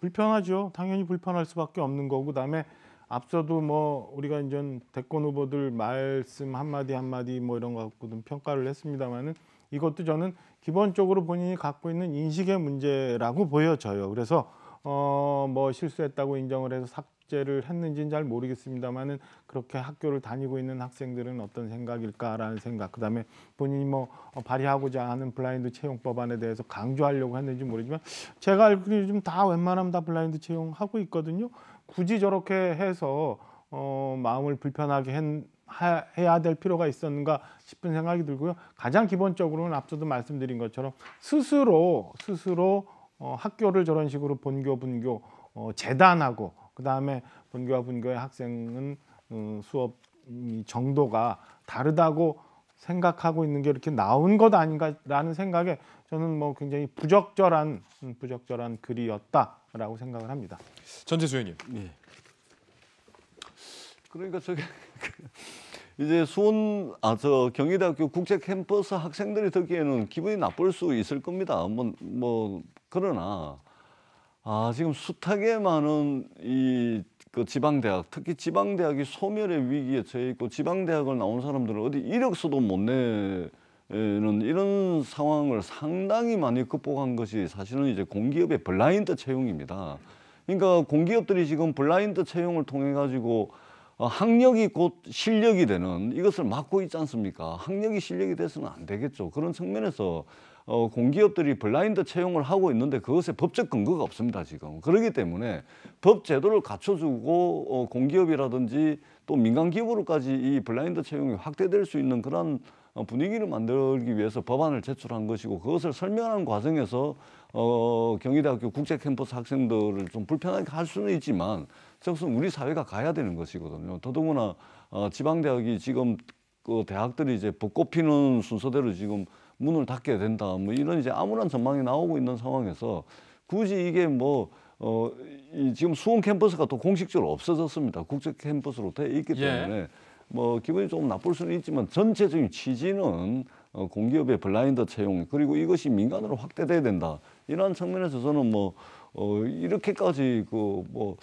불편하죠. 당연히 불편할 수밖에 없는 거고 그다음에 앞서도 뭐 우리가 이제 대권 후보들 말씀 한마디 한마디 뭐 이런 거 갖고 좀 평가를 했습니다마는 이것도 저는 기본적으로 본인이 갖고 있는 인식의 문제라고 보여져요. 그래서 어, 뭐 실수했다고 인정을 해서 삭제를 했는지는 잘 모르겠습니다만은 그렇게 학교를 다니고 있는 학생들은 어떤 생각일까라는 생각. 그다음에 본인이 뭐 어, 발휘하고자 하는 블라인드 채용 법안에 대해서 강조하려고 했는지 모르지만 제가 알기로 요즘 다 웬만하면 다 블라인드 채용하고 있거든요. 굳이 저렇게 해서 어, 마음을 불편하게 했 해야 될 필요가 있었는가 싶은 생각이 들고요. 가장 기본적으로는 앞서도 말씀드린 것처럼 스스로 스스로 어, 학교를 저런 식으로 본교 분교 어, 재단하고 그 다음에 본교와 분교의 학생은 음, 어, 수업 정도가 다르다고 생각하고 있는 게 이렇게 나온 것 아닌가라는 생각에 저는 뭐 굉장히 부적절한 음, 부적절한 글이었다라고 생각을 합니다. 전재수 의님 네. 그러니까 저게 이제 수원 아저 경희대학교 국제 캠퍼스 학생들이 듣기에는 기분이 나쁠 수 있을 겁니다. 뭐뭐 뭐, 그러나 아 지금 숱하게 많은 이 그 지방 대학 특히 지방 대학이 소멸의 위기에 처해 있고 지방 대학을 나온 사람들은 어디 이력서도 못 내는 이런 상황을 상당히 많이 극복한 것이 사실은 이제 공기업의 블라인드 채용입니다. 그러니까 공기업들이 지금 블라인드 채용을 통해 가지고 어, 학력이 곧 실력이 되는 이것을 막고 있지 않습니까? 학력이 실력이 돼서는 안 되겠죠. 그런 측면에서 어, 공기업들이 블라인드 채용을 하고 있는데 그것에 법적 근거가 없습니다 지금 그러기 때문에 법 제도를 갖춰주고 어, 공기업이라든지 또 민간 기업으로까지 이 블라인드 채용이 확대될 수 있는 그런 어, 분위기를 만들기 위해서 법안을 제출한 것이고 그것을 설명하는 과정에서 어, 경희대학교 국제캠퍼스 학생들을 좀 불편하게 할 수는 있지만 저것은 우리 사회가 가야 되는 것이거든요. 더더구나 어, 지방대학이 지금 그 대학들이 이제 벚꽃 피는 순서대로 지금 문을 닫게 된다 뭐 이런 이제 아무런 전망이 나오고 있는 상황에서 굳이 이게 뭐 어, 이 지금 수원 캠퍼스가 또 공식적으로 없어졌습니다. 국적 캠퍼스로 돼 있기 예. 때문에 예. 뭐 기분이 조금 나쁠 수는 있지만 전체적인 취지는 어, 공기업의 블라인드 채용 그리고 이것이 민간으로 확대돼야 된다 이런 측면에서 저는 뭐 어, 이렇게까지 그 뭐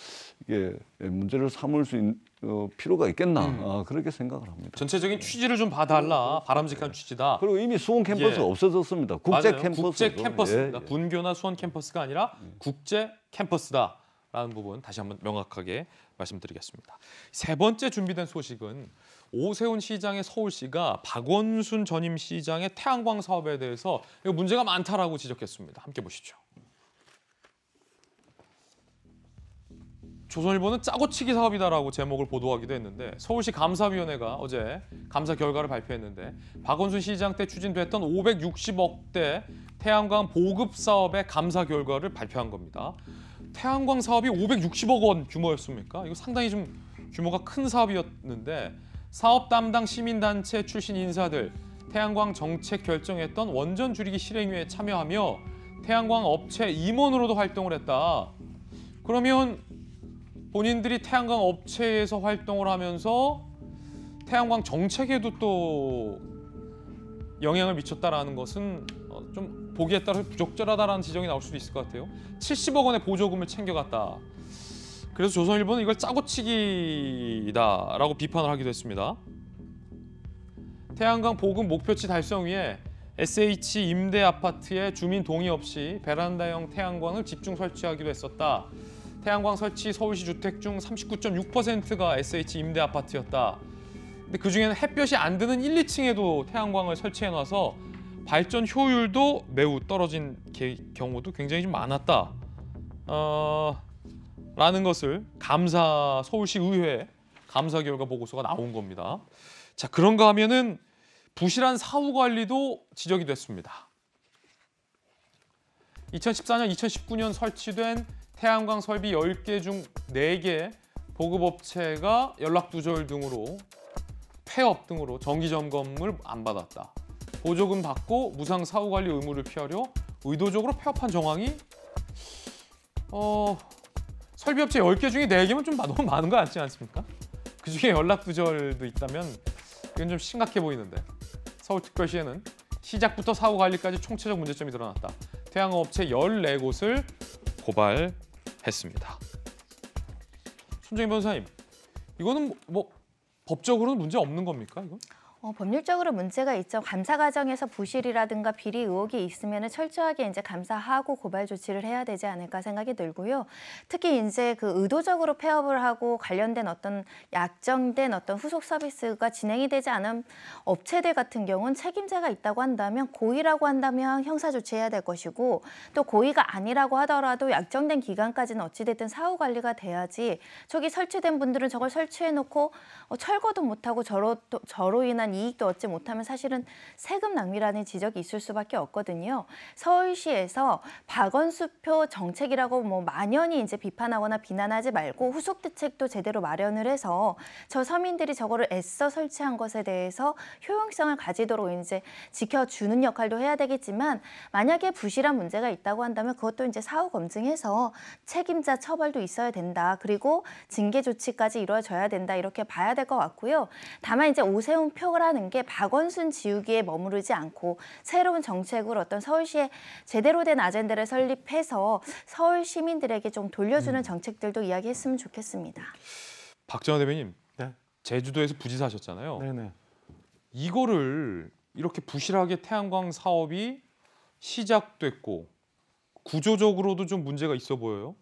이게 문제를 삼을 수 있는 어, 필요가 있겠나 음. 아, 그렇게 생각을 합니다. 전체적인 네. 취지를 좀 봐달라 바람직한 취지다. 그리고 이미 수원 캠퍼스 예. 없어졌습니다. 국제 캠퍼스. 국제 캠퍼스입니다. 예, 예. 분교나 수원 캠퍼스가 아니라 음. 국제 캠퍼스다라는 부분 다시 한번 명확하게 말씀드리겠습니다. 세 번째 준비된 소식은 오세훈 시장의 서울시가 박원순 전임 시장의 태양광 사업에 대해서 문제가 많다라고 지적했습니다. 함께 보시죠. 조선일보는 짜고치기 사업이다라고 제목을 보도하기도 했는데 서울시 감사위원회가 어제 감사 결과를 발표했는데 박원순 시장 때 추진됐던 560억대 태양광 보급 사업의 감사 결과를 발표한 겁니다. 태양광 사업이 560억 원 규모였습니까? 이거 상당히 좀 규모가 큰 사업이었는데 사업 담당 시민단체 출신 인사들 태양광 정책 결정했던 원전 줄이기 실행위에 참여하며 태양광 업체 임원으로도 활동을 했다. 그러면 본인들이 태양광 업체에서 활동을 하면서 태양광 정책에도 또 영향을 미쳤다라는 것은 어, 좀 보기에 따라 부적절하다라는 지적이 나올 수도 있을 것 같아요. 70억 원의 보조금을 챙겨갔다. 그래서 조선일보는 이걸 짜고치기다라고 비판을 하기도 했습니다. 태양광 보급 목표치 달성 위해 SH 임대 아파트에 주민 동의 없이 베란다형 태양광을 집중 설치하기로 했었다. 태양광 설치 서울시 주택 중 39.6%가 SH 임대 아파트였다. 근데 그중에는 햇볕이 안 드는 1, 2층에도 태양광을 설치해놔서 발전 효율도 매우 떨어진 게, 경우도 굉장히 좀 많았다. 어, 라는 것을 감사 서울시 의회 감사 결과 보고서가 나온 겁니다. 자 그런가 하면은 부실한 사후 관리도 지적이 됐습니다. 2014년, 2019년 설치된 태양광 설비 10개 중 4개 보급업체가 연락두절 등으로 폐업 등으로 정기점검을 안 받았다. 보조금 받고 무상 사후관리 의무를 피하려 의도적으로 폐업한 정황이 어, 설비업체 10개 중에 4개면 좀 너무 많은 거 같지 않습니까? 그중에 연락두절도 있다면 이건 좀 심각해 보이는데 서울특별시에는 시작부터 사후관리까지 총체적 문제점이 드러났다. 태양업체 14곳을 고발했습니다. 손정희 변호사님, 이거는 뭐, 뭐 법적으로는 문제 없는 겁니까? 이건? 어, 법률적으로 문제가 있죠. 감사 과정에서 부실이라든가 비리 의혹이 있으면 철저하게 이제 감사하고 고발 조치를 해야 되지 않을까 생각이 들고요. 특히 이제 그 의도적으로 폐업을 하고 관련된 어떤 약정된 어떤 후속 서비스가 진행이 되지 않은 업체들 같은 경우는 책임자가 있다고 한다면 고의라고 한다면 형사 조치해야 될 것이고 또 고의가 아니라고 하더라도 약정된 기간까지는 어찌됐든 사후 관리가 돼야지 저기 설치된 분들은 저걸 설치해 놓고 어, 철거도 못하고 저로 저로 인한 이익도 얻지 못하면 사실은 세금 낭비라는 지적이 있을 수밖에 없거든요. 서울시에서 박원수표 정책이라고 뭐 만연히 이제 비판하거나 비난하지 말고 후속 대책도 제대로 마련을 해서 저 서민들이 저거를 애써 설치한 것에 대해서 효용성을 가지도록 이제 지켜주는 역할도 해야 되겠지만 만약에 부실한 문제가 있다고 한다면 그것도 이제 사후 검증해서 책임자 처벌도 있어야 된다. 그리고 징계 조치까지 이루어져야 된다. 이렇게 봐야 될 것 같고요. 다만 이제 오세훈 표라 해결는게 박원순 지우기에 머무르지 않고 새로운 정책으로 어떤 서울시에 제대로 된 아젠다를 설립해서 서울 시민들에게 좀 돌려주는 음. 정책들도 이야기했으면 좋겠습니다. 박정화 대변인, 네? 제주도에서 부지 사셨잖아요. 네네. 이거를 이렇게 부실하게 태양광 사업이 시작됐고 구조적으로도 좀 문제가 있어 보여요.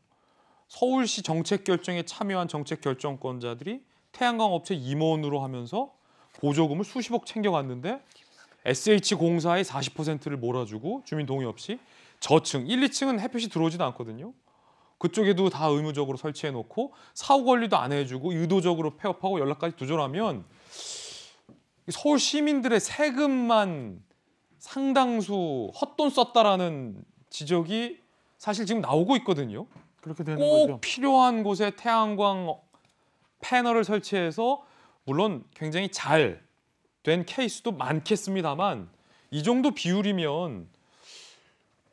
서울시 정책 결정에 참여한 정책 결정권자들이 태양광 업체 임원으로 하면서 보조금을 수십억 챙겨갔는데 SH공사의 40%를 몰아주고 주민 동의 없이 저층 1, 2층은 햇빛이 들어오지도 않거든요. 그쪽에도 다 의무적으로 설치해놓고 사후 관리도 안 해주고 유도적으로 폐업하고 연락까지 두절하면 서울 시민들의 세금만 상당수 헛돈 썼다라는 지적이 사실 지금 나오고 있거든요. 그렇게 되는 꼭 거죠. 필요한 곳에 태양광 패널을 설치해서 물론 굉장히 잘 된 케이스도 많겠습니다만 이 정도 비율이면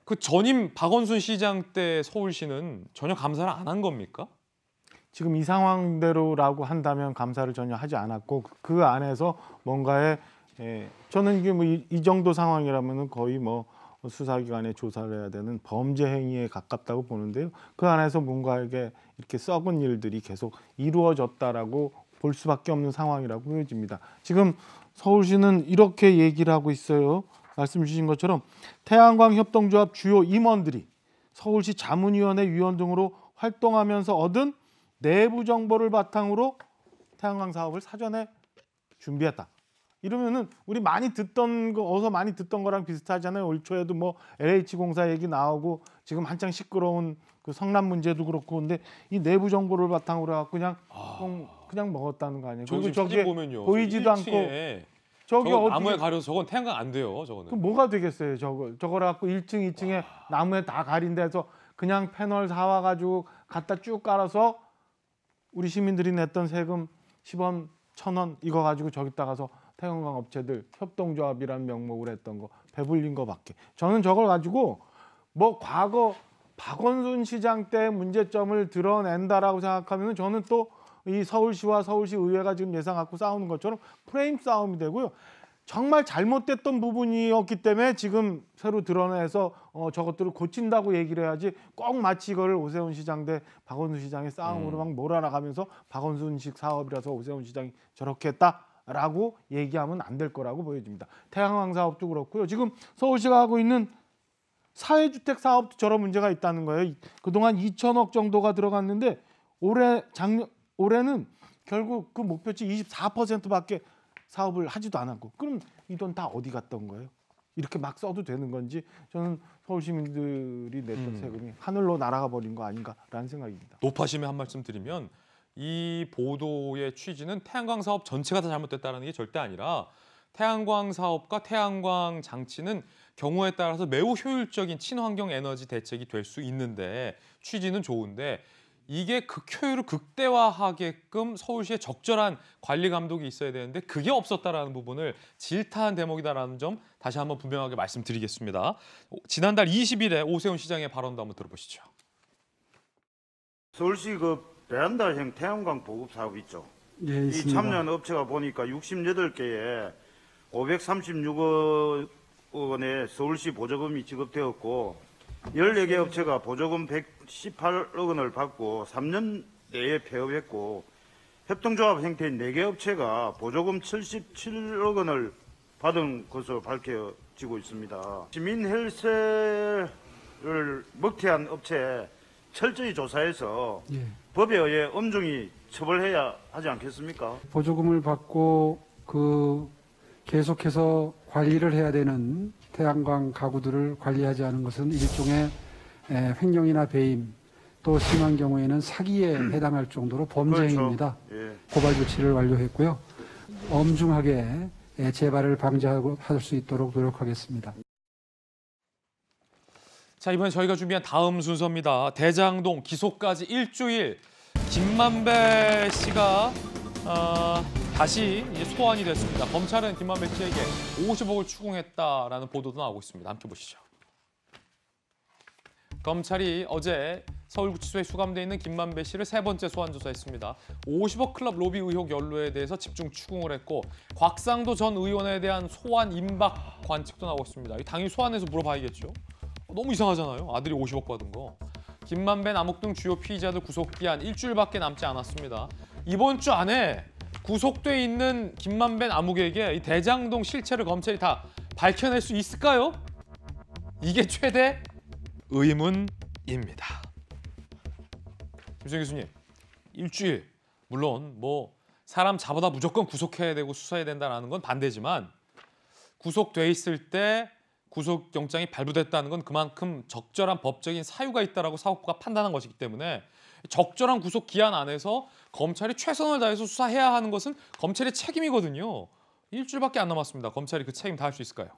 그 전임 박원순 시장 때 서울시는 전혀 감사를 안 한 겁니까? 지금 이 상황대로라고 한다면 감사를 전혀 하지 않았고 그, 그 안에서 뭔가에 예, 저는 이게 뭐 이 정도 상황이라면 은 거의 뭐 수사기관에 조사를 해야 되는 범죄 행위에 가깝다고 보는데요. 그 안에서 뭔가 에게 이렇게 썩은 일들이 계속 이루어졌다라고 볼 수밖에 없는 상황이라고 보여집니다. 지금 서울시는 이렇게 얘기를 하고 있어요. 말씀 주신 것처럼 태양광 협동조합 주요 임원들이 서울시 자문위원회 위원 등으로 활동하면서 얻은 내부 정보를 바탕으로 태양광 사업을 사전에 준비했다. 이러면은 우리 많이 듣던 거 어서 많이 듣던 거랑 비슷하잖아요. 올 초에도 뭐 LH 공사 얘기 나오고 지금 한창 시끄러운 그 성남 문제도 그렇고 근데 이 내부 정보를 바탕으로 해갖고 그냥 아... 그냥 먹었다는 거 아니에요? 저기 저기 보면요. 보이지도 않고 저기 어디 나무에 가려서 저건 태양광 안 돼요. 저거는. 그럼 뭐가 되겠어요? 저거 저걸 갖고 1층, 2층에 아. 나무에 다 가린 데서 그냥 패널 사와 가지고 갖다 쭉 깔아서 우리 시민들이 냈던 세금 10원, 1000원 이거 가지고 저기다 가서 태양광 업체들 협동조합이란 명목으로 했던 거 배불린 거밖에. 저는 저걸 가지고 뭐 과거 박원순 시장 때 문제점을 드러낸다라고 생각하면 저는 또이 서울시와 서울시 의회가 지금 예산 갖고 싸우는 것처럼 프레임 싸움이 되고요. 정말 잘못됐던 부분이었기 때문에 지금 새로 드러내서 어, 저것들을 고친다고 얘기를 해야지 꼭 마치 이걸 오세훈 시장 대 박원순 시장의 싸움으로 음. 막 몰아나가면서 박원순식 사업이라서 오세훈 시장이 저렇게 했다. 라고 얘기하면 안 될 거라고 보여집니다. 태양광 사업도 그렇고요. 지금 서울시가 하고 있는 사회주택 사업도 저런 문제가 있다는 거예요. 그동안 2천억 정도가 들어갔는데 올해 작년 올해는 결국 그 목표치 24%밖에 사업을 하지도 않았고 그럼 이 돈 다 어디 갔던 거예요? 이렇게 막 써도 되는 건지 저는 서울 시민들이 냈던 음. 세금이 하늘로 날아가 버린 거 아닌가라는 생각입니다. 높아심에 한 말씀 드리면 이 보도의 취지는 태양광 사업 전체가 다 잘못됐다는 게 절대 아니라 태양광 사업과 태양광 장치는 경우에 따라서 매우 효율적인 친환경 에너지 대책이 될 수 있는데 취지는 좋은데 이게 극효율을 극대화하게끔 서울시에 적절한 관리 감독이 있어야 되는데 그게 없었다라는 부분을 질타한 대목이다라는 점 다시 한번 분명하게 말씀드리겠습니다. 지난달 20일에 오세훈 시장의 발언도 한번 들어보시죠. 서울시 그배란달형 태양광 보급 사업 있죠. 네, 이 참여한 업체가 보니까 68개에 536억 원의 서울시 보조금이 지급되었고 14개 업체가 보조금 100 18억 원을 받고 3년 내에 폐업했고 협동조합 형태인 4개 업체가 보조금 77억 원을 받은 것으로 밝혀지고 있습니다. 시민헬세를 먹튀한 업체 철저히 조사해서 예. 법에 의해 엄중히 처벌해야 하지 않겠습니까? 보조금을 받고 그 계속해서 관리를 해야 되는 태양광 가구들을 관리하지 않은 것은 일종의 예, 횡령이나 배임 또 심한 경우에는 사기에 음. 해당할 정도로 범죄입니다. 그렇죠. 예. 고발 조치를 완료했고요. 엄중하게 예, 재발을 방지할수 있도록 노력하겠습니다. 자 이번에 저희가 준비한 다음 순서입니다. 대장동 기소까지 일주일 김만배 씨가 어, 다시 소환이 됐습니다. 검찰은 김만배 씨에게 50억을 추궁했다라는 보도도 나오고 있습니다. 함께 보시죠. 검찰이 어제 서울구치소에 수감돼 있는 김만배 씨를 세 번째 소환 조사했습니다. 50억 클럽 로비 의혹 연루에 대해서 집중 추궁을 했고 곽상도 전 의원에 대한 소환 임박 관측도 나오고 있습니다. 당연히 소환해서 물어봐야겠죠. 어, 너무 이상하잖아요. 아들이 50억 받은 거. 김만배, 남욱 등 주요 피의자들 구속기한 일주일밖에 남지 않았습니다. 이번 주 안에 구속돼 있는 김만배, 남욱에게 이 대장동 실체를 검찰이 다 밝혀낼 수 있을까요? 이게 최대 의문입니다. 김수영 교수님, 일주일 물론 뭐 사람 잡아다 무조건 구속해야 되고 수사해야 된다는 건 반대지만 구속돼 있을 때 구속영장이 발부됐다는 건 그만큼 적절한 법적인 사유가 있다라고 사법부가 판단한 것이기 때문에 적절한 구속 기한 안에서 검찰이 최선을 다해서 수사해야 하는 것은 검찰의 책임이거든요. 일주일밖에 안 남았습니다. 검찰이 그 책임 다 할 수 있을까요?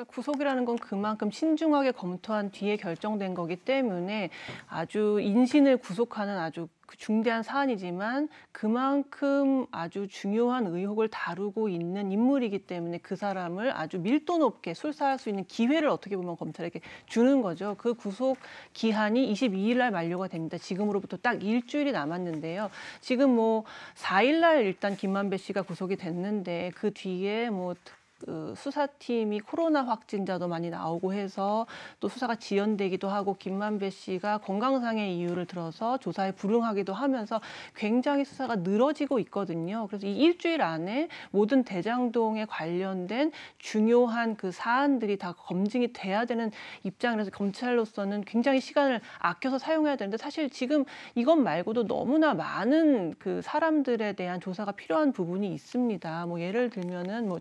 그러니까 구속이라는 건 그만큼 신중하게 검토한 뒤에 결정된 거기 때문에 아주 인신을 구속하는 아주 그 중대한 사안이지만 그만큼 아주 중요한 의혹을 다루고 있는 인물이기 때문에 그 사람을 아주 밀도 높게 술사할 수 있는 기회를 어떻게 보면 검찰에게 주는 거죠. 그 구속 기한이 22일 날 만료가 됩니다. 지금으로부터 딱 일주일이 남았는데요. 지금 뭐 4일 날 일단 김만배 씨가 구속이 됐는데 그 뒤에 뭐그 수사팀이 코로나 확진자도 많이 나오고 해서 또 수사가 지연되기도 하고 김만배 씨가 건강상의 이유를 들어서 조사에 불응하기도 하면서 굉장히 수사가 늘어지고 있거든요. 그래서 이 일주일 안에 모든 대장동에 관련된 중요한 그 사안들이 다 검증이 돼야 되는 입장이라서 검찰로서는 굉장히 시간을 아껴서 사용해야 되는데 사실 지금 이것 말고도 너무나 많은 그 사람들에 대한 조사가 필요한 부분이 있습니다. 뭐 예를 들면은 뭐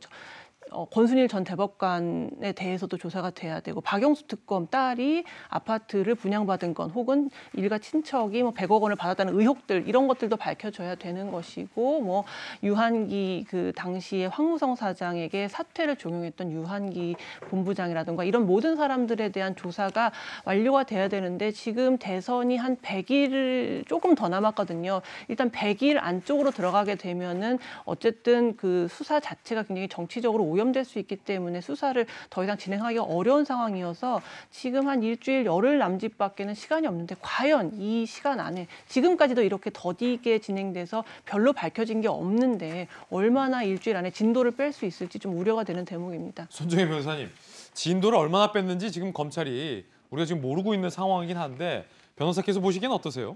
어, 권순일 전 대법관에 대해서도 조사가 돼야 되고 박영수 특검 딸이 아파트를 분양받은 건 혹은 일가 친척이 뭐 100억 원을 받았다는 의혹들 이런 것들도 밝혀져야 되는 것이고 뭐 유한기 그 당시에 황무성 사장에게 사퇴를 종용했던 유한기 본부장이라든가 이런 모든 사람들에 대한 조사가 완료가 돼야 되는데 지금 대선이 한 100일 조금 더 남았거든요. 일단 100일 안쪽으로 들어가게 되면은 어쨌든 그 수사 자체가 굉장히 정치적으로 오염 오염될 수 있기 때문에 수사를 더 이상 진행하기가 어려운 상황이어서 지금 한 일주일 열흘 남짓밖에는 시간이 없는데 과연 이 시간 안에 지금까지도 이렇게 더디게 진행돼서 별로 밝혀진 게 없는데 얼마나 일주일 안에 진도를 뺄 수 있을지 좀 우려가 되는 대목입니다. 손정희 변호사님, 진도를 얼마나 뺐는지 지금 검찰이 우리가 지금 모르고 있는 상황이긴 한데 변호사께서 보시기엔 어떠세요?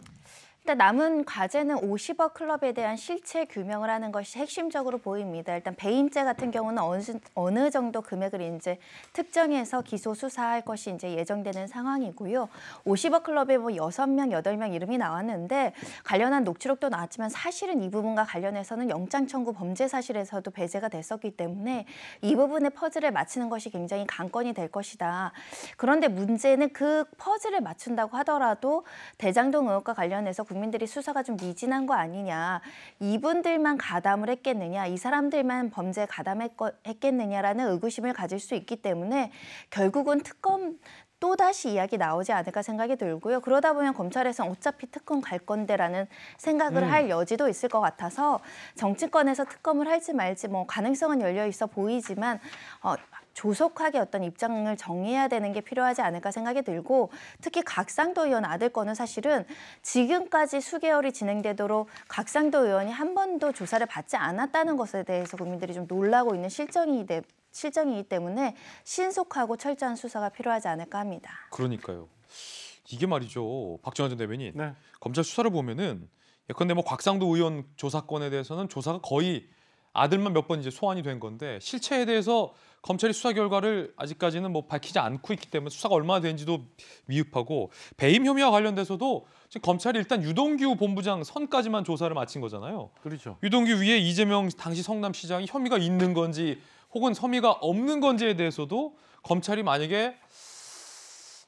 일단 남은 과제는 50억 클럽에 대한 실체 규명을 하는 것이 핵심적으로 보입니다. 일단 배임죄 같은 경우는 어느, 어느 정도 금액을 이제 특정해서 기소 수사할 것이 이제 예정되는 상황이고요. 50억 클럽에 뭐 6명, 8명 이름이 나왔는데 관련한 녹취록도 나왔지만 사실은 이 부분과 관련해서는 영장 청구 범죄 사실에서도 배제가 됐었기 때문에 이 부분의 퍼즐을 맞추는 것이 굉장히 관건이 될 것이다. 그런데 문제는 그 퍼즐을 맞춘다고 하더라도 대장동 의혹과 관련해서 국민들이 수사가 좀 미진한 거 아니냐, 이분들만 가담을 했겠느냐, 이 사람들만 범죄에 가담했겠느냐라는 의구심을 가질 수 있기 때문에 결국은 특검 또다시 이야기 나오지 않을까 생각이 들고요. 그러다 보면 검찰에서 어차피 특검 갈 건데라는 생각을 음. 할 여지도 있을 것 같아서 정치권에서 특검을 할지 말지 뭐 가능성은 열려 있어 보이지만 어, 조속하게 어떤 입장을 정해야 되는 게 필요하지 않을까 생각이 들고 특히 각상도 의원 아들 거는 사실은 지금까지 수개월이 진행되도록 각상도 의원이 한 번도 조사를 받지 않았다는 것에 대해서 국민들이 좀 놀라고 있는 실정이 되, 실정이기 때문에 신속하고 철저한 수사가 필요하지 않을까 합니다. 그러니까요. 이게 말이죠. 박정현 전 대변인. 네. 검찰 수사를 보면은 예컨대 뭐 곽상도 의원 조사건에 대해서는 조사가 거의 아들만 몇 번 이제 소환이 된 건데 실체에 대해서 검찰이 수사 결과를 아직까지는 뭐 밝히지 않고 있기 때문에 수사가 얼마나 된지도 미흡하고 배임 혐의와 관련돼서도 지금 검찰이 일단 유동규 본부장 선까지만 조사를 마친 거잖아요. 그렇죠. 유동규 위에 이재명 당시 성남시장이 혐의가 있는 건지 혹은 혐의가 없는 건지에 대해서도 검찰이 만약에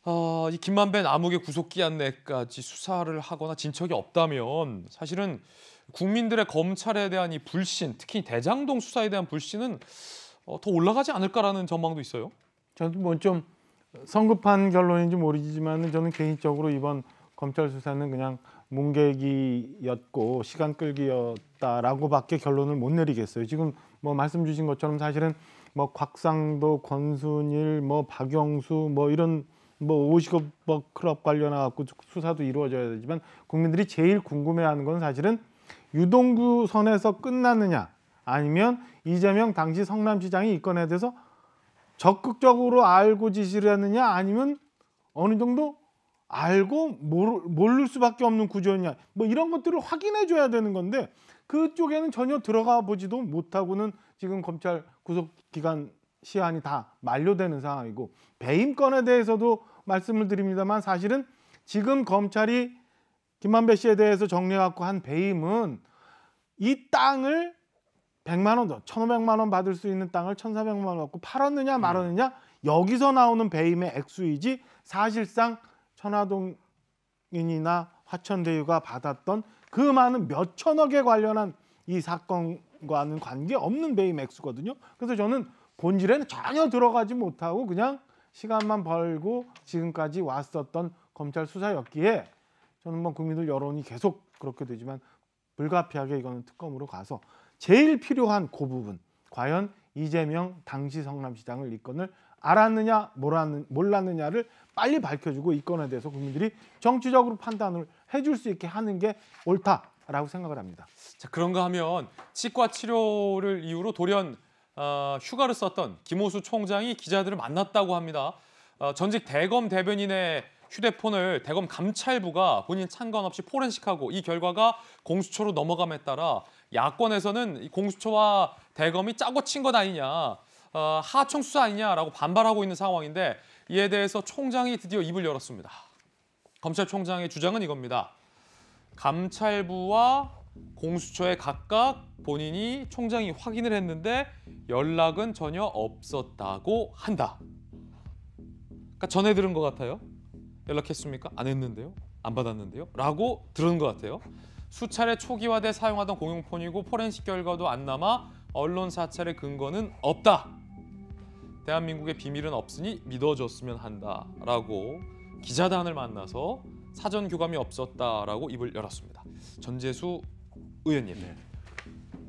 어, 이 김만배 남욱의 구속기한 내까지 수사를 하거나 진척이 없다면 사실은 국민들의 검찰에 대한 이 불신, 특히 대장동 수사에 대한 불신은 어, 더 올라가지 않을까라는 전망도 있어요. 저는 뭐좀 성급한 결론인지 모르지만 저는 개인적으로 이번 검찰 수사는 그냥 뭉개기였고 시간 끌기였다라고밖에 결론을 못 내리겠어요. 지금 뭐 말씀 주신 것처럼 사실은 뭐 곽상도, 권순일, 뭐 박영수 뭐 이런 뭐 50억 클럽 관련해 고 수사도 이루어져야 되지만 국민들이 제일 궁금해하는 건 사실은 유동규 선에서 끝났느냐 아니면 이재명 당시 성남시장이 이 건에 대해서 적극적으로 알고 지시를 했느냐 아니면 어느 정도 알고 모를 수밖에 없는 구조였냐 뭐 이런 것들을 확인해 줘야 되는 건데 그쪽에는 전혀 들어가 보지도 못하고는 지금 검찰 구속 기간 시한이 다 만료되는 상황이고 배임 건에 대해서도 말씀을 드립니다만 사실은 지금 검찰이 김만배 씨에 대해서 정리해갖고 한 배임은 이 땅을 100만 원, 1,500만 원 받을 수 있는 땅을 1,400만 원 받고 팔았느냐 음. 말았느냐 여기서 나오는 배임의 액수이지 사실상 천화동인이나 화천대유가 받았던 그 많은 몇 천억에 관련한 이 사건과는 관계없는 배임 액수거든요. 그래서 저는 본질에는 전혀 들어가지 못하고 그냥 시간만 벌고 지금까지 왔었던 검찰 수사였기에 저는 뭐 국민들 여론이 계속 그렇게 되지만 불가피하게 이거는 특검으로 가서 제일 필요한 그 부분 과연 이재명 당시 성남시장을 이 건을 알았느냐 몰랐느냐, 를 빨리 밝혀주고 이 건에 대해서 국민들이 정치적으로 판단을 해줄 수 있게 하는 게 옳다라고 생각을 합니다. 자 그런가 하면 치과 치료를 이유로 돌연 어, 휴가를 썼던 김호수 총장이 기자들을 만났다고 합니다. 어, 전직 대검 대변인의 휴대폰을 대검 감찰부가 본인 참관 없이 포렌식하고 이 결과가 공수처로 넘어감에 따라 야권에서는 공수처와 대검이 짜고 친 것 아니냐, 어, 하청 수사 아니냐라고 반발하고 있는 상황인데 이에 대해서 총장이 드디어 입을 열었습니다. 검찰총장의 주장은 이겁니다. 감찰부와 공수처에 각각 본인이 총장이 확인을 했는데 연락은 전혀 없었다고 한다. 그러니까 전해 들은 것 같아요. 연락했습니까? 안 했는데요? 안 받았는데요? 라고 들은 것 같아요. 수차례 초기화돼 사용하던 공용폰이고 포렌식 결과도 안 남아 언론 사찰의 근거는 없다. 대한민국의 비밀은 없으니 믿어줬으면 한다라고 기자단을 만나서 사전 교감이 없었다라고 입을 열었습니다. 전재수 의원님, 네.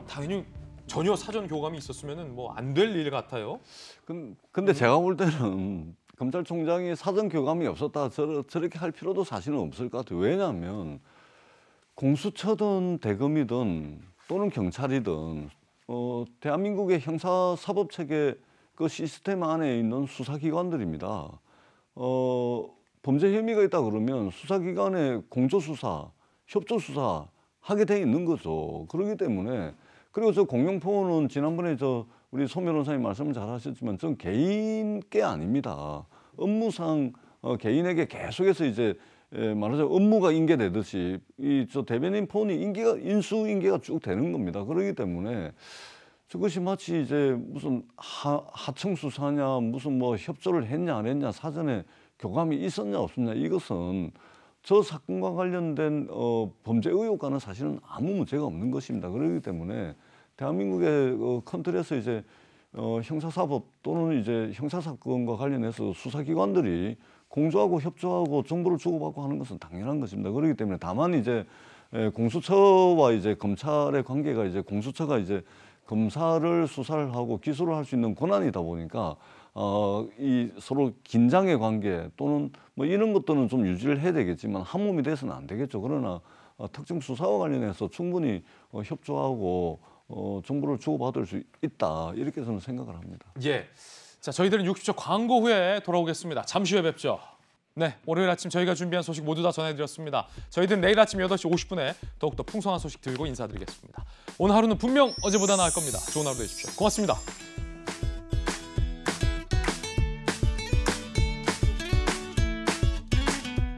당연히 전혀 사전 교감이 있었으면 뭐안 될 일 같아요. 근, 근데 음. 제가 볼 때는 검찰총장이 사전 교감이 없었다 저러, 저렇게 할 필요도 사실은 없을 것 같아요. 왜냐하면 공수처든 대검이든 또는 경찰이든 어, 대한민국의 형사 사법 체계 그 시스템 안에 있는 수사기관들입니다. 어, 범죄 혐의가 있다 그러면 수사기관에 공조 수사, 협조 수사 하게 돼 있는 거죠. 그렇기 때문에 그리고 저 공룡포는 지난번에 저 우리 소 변호사님 말씀을 잘 하셨지만 전 개인 께 아닙니다. 업무상 어, 개인에게 계속해서 이제 에, 말하자면 업무가 인계되듯이 이 저 대변인 폰이 인계가 인수 인계가 쭉 되는 겁니다. 그러기 때문에 저것이 마치 이제 무슨 하, 하청 수사냐 무슨 뭐 협조를 했냐 안 했냐 사전에 교감이 있었냐 없었냐 이것은 저 사건과 관련된 어, 범죄 의혹과는 사실은 아무 문제가 없는 것입니다. 그러기 때문에 대한민국의 그 컨트롤에서 이제 어, 형사사법 또는 이제 형사사건과 관련해서 수사기관들이 공조하고 협조하고 정보를 주고받고 하는 것은 당연한 것입니다. 그렇기 때문에 다만 이제 공수처와 이제 검찰의 관계가 이제 공수처가 이제 검사를 수사를 하고 기소를 할 수 있는 권한이다 보니까 어, 이 서로 긴장의 관계 또는 뭐 이런 것들은 좀 유지를 해야 되겠지만 한 몸이 돼서는 안 되겠죠. 그러나 어, 특정 수사와 관련해서 충분히 어, 협조하고 어, 정보를 주고받을 수 있다 이렇게 저는 생각을 합니다. 예. 자 저희들은 60초 광고 후에 돌아오겠습니다. 잠시 후에 뵙죠. 네, 월요일 아침 저희가 준비한 소식 모두 다 전해드렸습니다. 저희들은 내일 아침 8시 50분에 더욱더 풍성한 소식 들고 인사드리겠습니다. 오늘 하루는 분명 어제보다 나을 겁니다. 좋은 하루 되십시오. 고맙습니다.